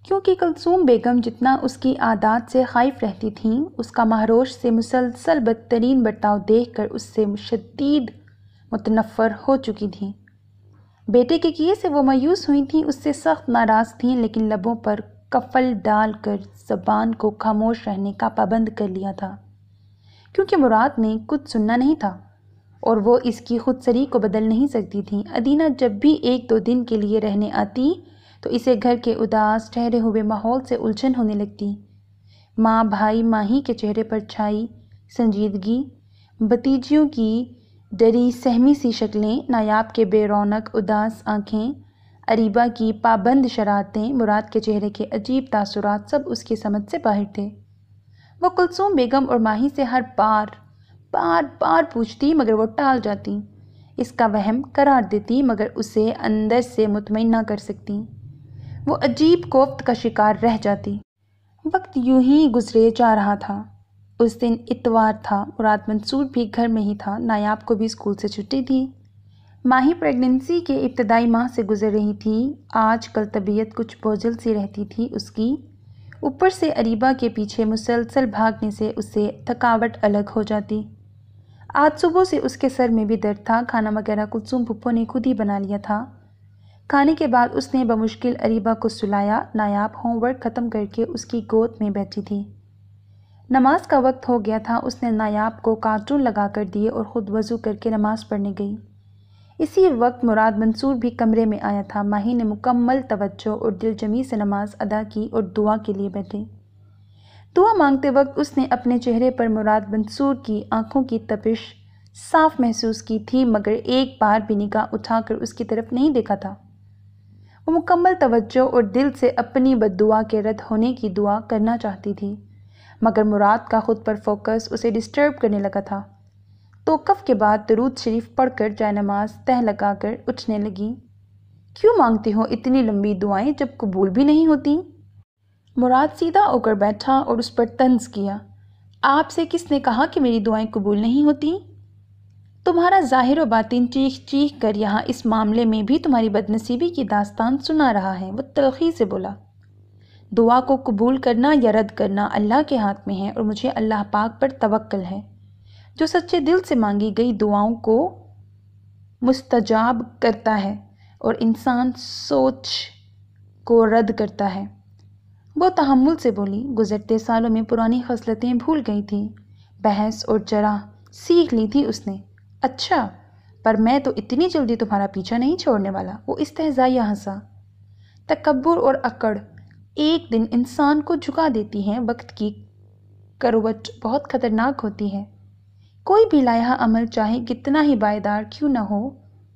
क्योंकि कलसूम बेगम जितना उसकी आदात से खाइफ रहती थीं उसका महरोश से मुसलसल बदतरीन बर्ताव देख कर उससे शदीद मुतनफ़र हो चुकी थीं बेटे के किए से वो मायूस हुई थीं उससे सख्त नाराज़ थीं लेकिन लबों पर कफल डाल कर ज़बान को खामोश रहने का पाबंद कर लिया था क्योंकि मुराद ने कुछ सुनना नहीं था और वो इसकी खुदसरी को बदल नहीं सकती थी अदीना जब भी एक दो दिन के लिए रहने आती तो इसे घर के उदास ठहरे हुए माहौल से उलझन होने लगती माँ भाई माही के चेहरे पर छाई संजीदगी भतीजियों की डरी सहमी सी शक्लें नायाब के बेरौनक उदास आँखें अरीबा की पाबंद शरारतें मुराद के चेहरे के अजीब तासुरात सब उसकी समझ से बाहर थे वो कुलसूम बेगम और माही से हर बार बार बार पूछती मगर वो टाल जाती इसका वहम करार देती मगर उसे अंदर से मुतमिन ना कर सकती वो अजीब कोफ्त का शिकार रह जाती वक्त यूं ही गुजरे जा रहा था उस दिन इतवार था मुराद मंसूर भी घर में ही था नायाब को भी स्कूल से छुट्टी थी माही प्रेगनेंसी के इब्तदाई माह से गुजर रही थी आज कल तबीयत कुछ बोझल सी रहती थी उसकी ऊपर से अरीबा के पीछे मुसलसल भागने से उसे थकावट अलग हो जाती आज सुबह से उसके सर में भी दर्द था खाना वगैरह कुलसुम भुप्पो ने खुद ही बना लिया था खाने के बाद उसने बमुश्किल अरीबा को सुलाया नायाब होमवर्क ख़त्म करके उसकी गोद में बैठी थी नमाज का वक्त हो गया था उसने नायाब को कार्टून लगा कर दिए और ख़ुद वज़ू करके नमाज़ पढ़ने गई इसी वक्त मुराद मंसूर भी कमरे में आया था माही ने मुकम्मल तवज्जो और दिलजमी से नमाज अदा की और दुआ के लिए बैठे दुआ मांगते वक्त उसने अपने चेहरे पर मुराद मंसूर की आंखों की तपिश साफ महसूस की थी मगर एक बार भी निगाह उठाकर उसकी तरफ नहीं देखा था वो मुकम्मल तवज्जो और दिल से अपनी बदुआ के रद्द होने की दुआ करना चाहती थी मगर मुराद का ख़ुद पर फोकस उसे डिस्टर्ब करने लगा था तोकफ़ के बाद दरूद शरीफ पढ़कर जाय नमाज तह लगाकर उठने लगी क्यों मांगती हो इतनी लंबी दुआएं जब कबूल भी नहीं होती मुराद सीधा होकर बैठा और उस पर तंज किया आपसे किसने कहा कि मेरी दुआएं कबूल नहीं होती तुम्हारा ज़ाहिर बातिन चीख चीख कर यहाँ इस मामले में भी तुम्हारी बदनसीबी की दास्तान सुना रहा है वह तलखी से बोला दुआ को कबूल करना या रद्द करना अल्लाह के हाथ में है और मुझे अल्लाह पाक पर तवक्ल है जो सच्चे दिल से मांगी गई दुआओं को मुस्तजाब करता है और इंसान सोच को रद्द करता है वो तहमुल से बोली गुज़रते सालों में पुरानी खसलतें भूल गई थी बहस और जरा सीख ली थी उसने अच्छा पर मैं तो इतनी जल्दी तुम्हारा पीछा नहीं छोड़ने वाला वो इस तहजाया हंसा तकबर और अकड़ एक दिन इंसान को झुका देती हैं वक्त की करवट बहुत ख़तरनाक होती है कोई भी लाया अमल चाहे कितना ही बायदार क्यों ना हो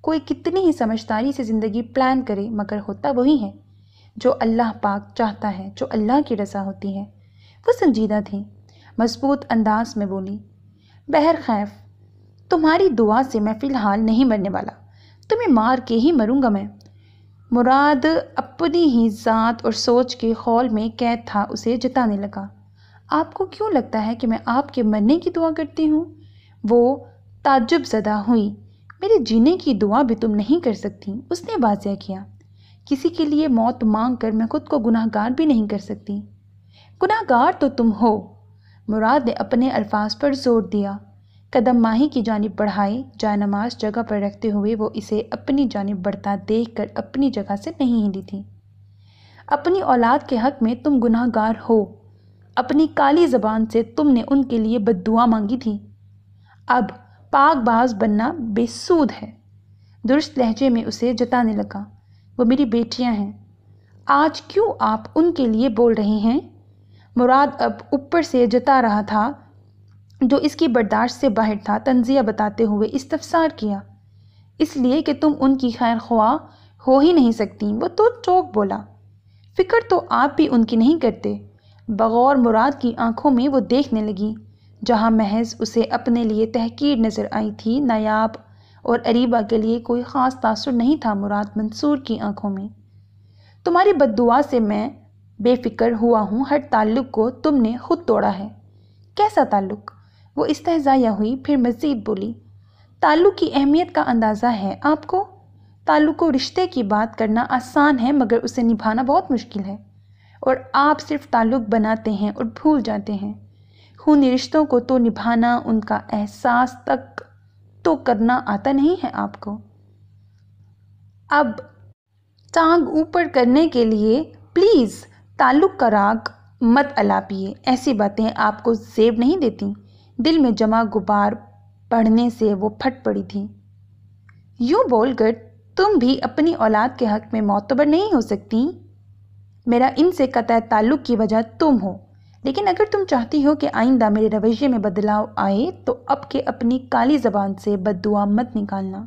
कोई कितनी ही समझदारी से ज़िंदगी प्लान करे मगर होता वही है जो अल्लाह पाक चाहता है जो अल्लाह की रजा होती है वो संजीदा थी मजबूत अंदाज में बोली बहर खैफ तुम्हारी दुआ से मैं फ़िलहाल नहीं मरने वाला तुम्हें मार के ही मरूंगा मैं मुराद अपनी ही ज़ात और सोच के खौल में कैद था उसे जताने लगा आपको क्यों लगता है कि मैं आपके मरने की दुआ करती हूँ वो ताजुब ज़दा हुई मेरे जीने की दुआ भी तुम नहीं कर सकती उसने वाजिया किया किसी के लिए मौत मांग कर मैं खुद को गुनाहगार भी नहीं कर सकती गुनाहगार तो तुम हो मुराद ने अपने अल्फाज पर जोर दिया कदम माही की जानब बढ़ाए जानमाज जगह पर रखते हुए वो इसे अपनी जानब बढ़ता देख कर अपनी जगह से नहीं हिली थी अपनी औलाद के हक में तुम गुनाहगार हो अपनी काली ज़बान से तुमने उनके लिए बददुआ मांगी थी अब पाक बाज बनना बेसूद है दुरुस्त लहजे में उसे जताने लगा वो मेरी बेटियां हैं आज क्यों आप उनके लिए बोल रहे हैं मुराद अब ऊपर से जता रहा था जो इसकी बर्दाश्त से बाहर था तंजिया बताते हुए इस्तफसार किया इसलिए कि तुम उनकी खैर ख्वाह हो ही नहीं सकती वो तो चौक बोला फ़िक्र तो आप भी उनकी नहीं करते बगौर मुराद की आंखों में वो देखने लगी जहाँ महज उसे अपने लिए तहकीर नज़र आई थी नायाब और अरीबा के लिए कोई ख़ास तासर नहीं था मुराद मंसूर की आंखों में तुम्हारी बददुआ से मैं बेफ़िक्र हुआ हूँ हर ताल्लुक़ को तुमने खुद तोड़ा है कैसा ताल्लुक़ वो इस्तजाया हुई फिर मज़ीद बोली ताल्लुक़ की अहमियत का अंदाज़ा है आपको ताल्लुक़ को रिश्ते की बात करना आसान है मगर उसे निभाना बहुत मुश्किल है और आप सिर्फ ताल्लुक़ बनाते हैं और भूल जाते हैं खूनी रिश्तों को तो निभाना उनका एहसास तक तो करना आता नहीं है आपको अब टांग ऊपर करने के लिए प्लीज़ ताल्लुक़ का राग मत अलापिए ऐसी बातें आपको जेब नहीं देती दिल में जमा गुबार पढ़ने से वो फट पड़ी थी यूँ बोलकर तुम भी अपनी औलाद के हक में मोतबर नहीं हो सकती मेरा इनसे कतः ताल्लुक़ की वजह तुम हो लेकिन अगर तुम चाहती हो कि आइंदा मेरे रवैये में बदलाव आए तो अब के अपनी काली ज़बान से बददुआ मत निकालना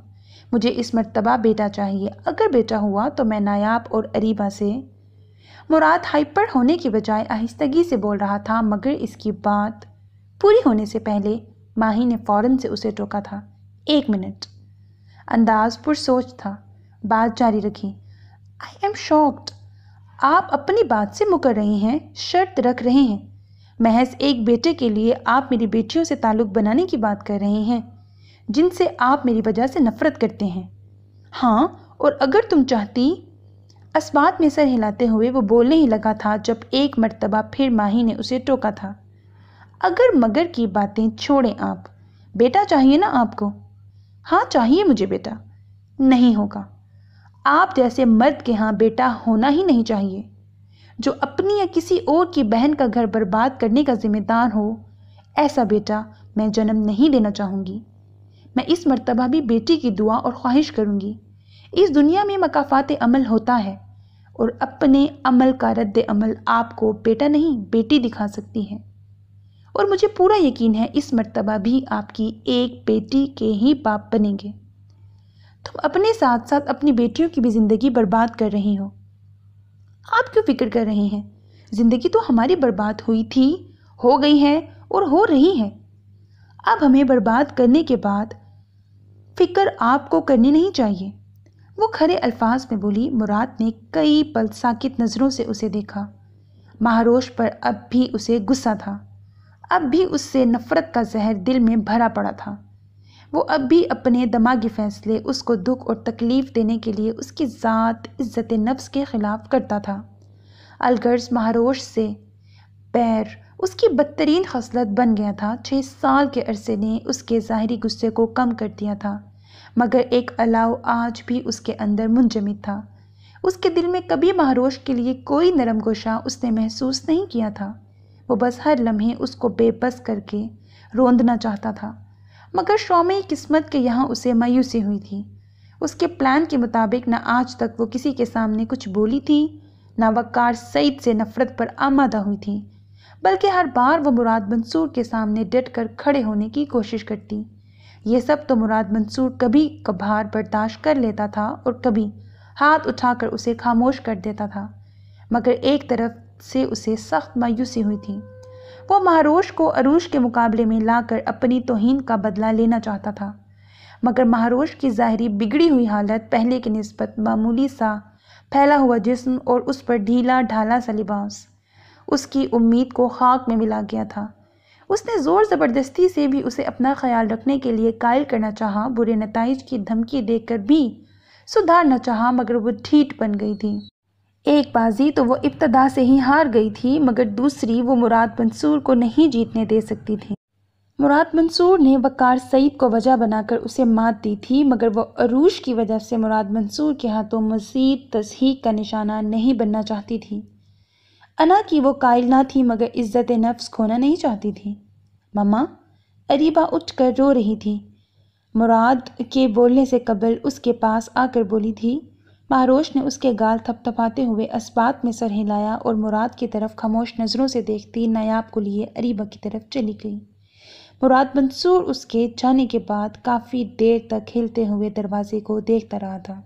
मुझे इस मरतबा बेटा चाहिए अगर बेटा हुआ तो मैं नायाब और अरीबा से मुराद हाइपर होने की बजाय आहिस्तगी से बोल रहा था मगर इसकी बात पूरी होने से पहले माही ने फ़ौरन से उसे टोका था एक मिनट अंदाज पुरसोच था बात जारी रखी आई एम शॉक्ड आप अपनी बात से मुकर रहे हैं शर्त रख रहे हैं महज एक बेटे के लिए आप मेरी बेटियों से ताल्लुक़ बनाने की बात कर रहे हैं जिनसे आप मेरी वजह से नफ़रत करते हैं हाँ और अगर तुम चाहती इस बात में सर हिलाते हुए वो बोलने ही लगा था जब एक मरतबा फिर माही ने उसे टोका था अगर मगर की बातें छोड़ें आप बेटा चाहिए ना आपको हाँ चाहिए मुझे बेटा नहीं होगा आप जैसे मर्द के यहाँ बेटा होना ही नहीं चाहिए जो अपनी या किसी और की बहन का घर बर्बाद करने का जिम्मेदार हो ऐसा बेटा मैं जन्म नहीं देना चाहूँगी मैं इस मरतबा भी बेटी की दुआ और ख्वाहिश करूँगी इस दुनिया में मकाफात अमल होता है और अपने अमल का रद्द अमल आपको बेटा नहीं बेटी दिखा सकती है और मुझे पूरा यकीन है इस मरतबा भी आपकी एक बेटी के ही बाप बनेंगे तुम अपने साथ साथ अपनी बेटियों की भी ज़िंदगी बर्बाद कर रही हो आप क्यों फिक्र कर रहे हैं ज़िंदगी तो हमारी बर्बाद हुई थी हो गई है और हो रही है अब हमें बर्बाद करने के बाद फिक्र आपको करनी नहीं चाहिए वो खरे अल्फाज में बोली मुराद ने कई पल साकित नज़रों से उसे देखा महारोश पर अब भी उसे गुस्सा था अब भी उससे नफ़रत का जहर दिल में भरा पड़ा था वो अब भी अपने दिमागी फ़ैसले उसको दुख और तकलीफ़ देने के लिए उसकी ज़ात इज़्ज़त नफ्स के ख़िलाफ़ करता था अलगर्ज महारोश से पैर उसकी बदतरीन खसलत बन गया था छः साल के अरसे ने उसके ज़ाहरी गुस्से को कम कर दिया था मगर एक अलाव आज भी उसके अंदर मुंजमद था उसके दिल में कभी महारोश के लिए कोई नरम गोशा उसने महसूस नहीं किया था वो बस हर लम्हे उसको बेबस करके रोंदना चाहता था मगर शौमी किस्मत के यहाँ उसे मायूसी हुई थी उसके प्लान के मुताबिक ना आज तक वो किसी के सामने कुछ बोली थी ना वक्कार सईद से नफ़रत पर आमादा हुई थी बल्कि हर बार वो मुराद मंसूर के सामने डट कर खड़े होने की कोशिश करती ये सब तो मुराद मंसूर कभी कभार बर्दाश्त कर लेता था और कभी हाथ उठाकर उसे खामोश कर देता था मगर एक तरफ से उसे सख्त मायूसी हुई थी वो महारोश को अरूश के मुकाबले में लाकर अपनी तोहन का बदला लेना चाहता था मगर महारोश की ज़ाहरी बिगड़ी हुई हालत पहले की नस्बत मामूली सा फैला हुआ जिस्म और उस पर ढीला ढाला सा लिबास उसकी उम्मीद को खाक में मिला गया था उसने ज़ोर ज़बरदस्ती से भी उसे अपना ख्याल रखने के लिए कायल करना चाहा बुरे नतज की धमकी देकर भी सुधारना चाहा मगर वो ढीठ बन गई थी एक बाजी तो वो इब्तदा से ही हार गई थी मगर दूसरी वो मुराद मंसूर को नहीं जीतने दे सकती थी मुराद मंसूर ने वकार सईद को वजह बनाकर उसे मात दी थी मगर वो अरूश की वजह से मुराद मंसूर के हाथों मजीद तस्हीक का निशाना नहीं बनना चाहती थी अना की वो कायल ना थी मगर इज़्ज़त नफ्स खोना नहीं चाहती थी ममा अरीबा उठकर रो रही थी मुराद के बोलने से कबल उसके पास आकर बोली थी महरोश ने उसके गाल थपथपाते हुए इस्बात में सर हिलाया और मुराद की तरफ खामोश नज़रों से देखती नायाब को लिए अरीबा की तरफ चली गई मुराद मंसूर उसके जाने के बाद काफ़ी देर तक हिलते हुए दरवाजे को देखता रहा था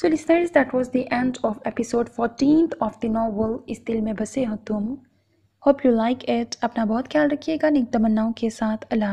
so listeners that was the end of episode fourteen of the novel इस दिल में बसे हो तुम होप यू लाइक इट अपना बहुत ख्याल रखिएगा निक तमन्नाओं के साथ अल्लाह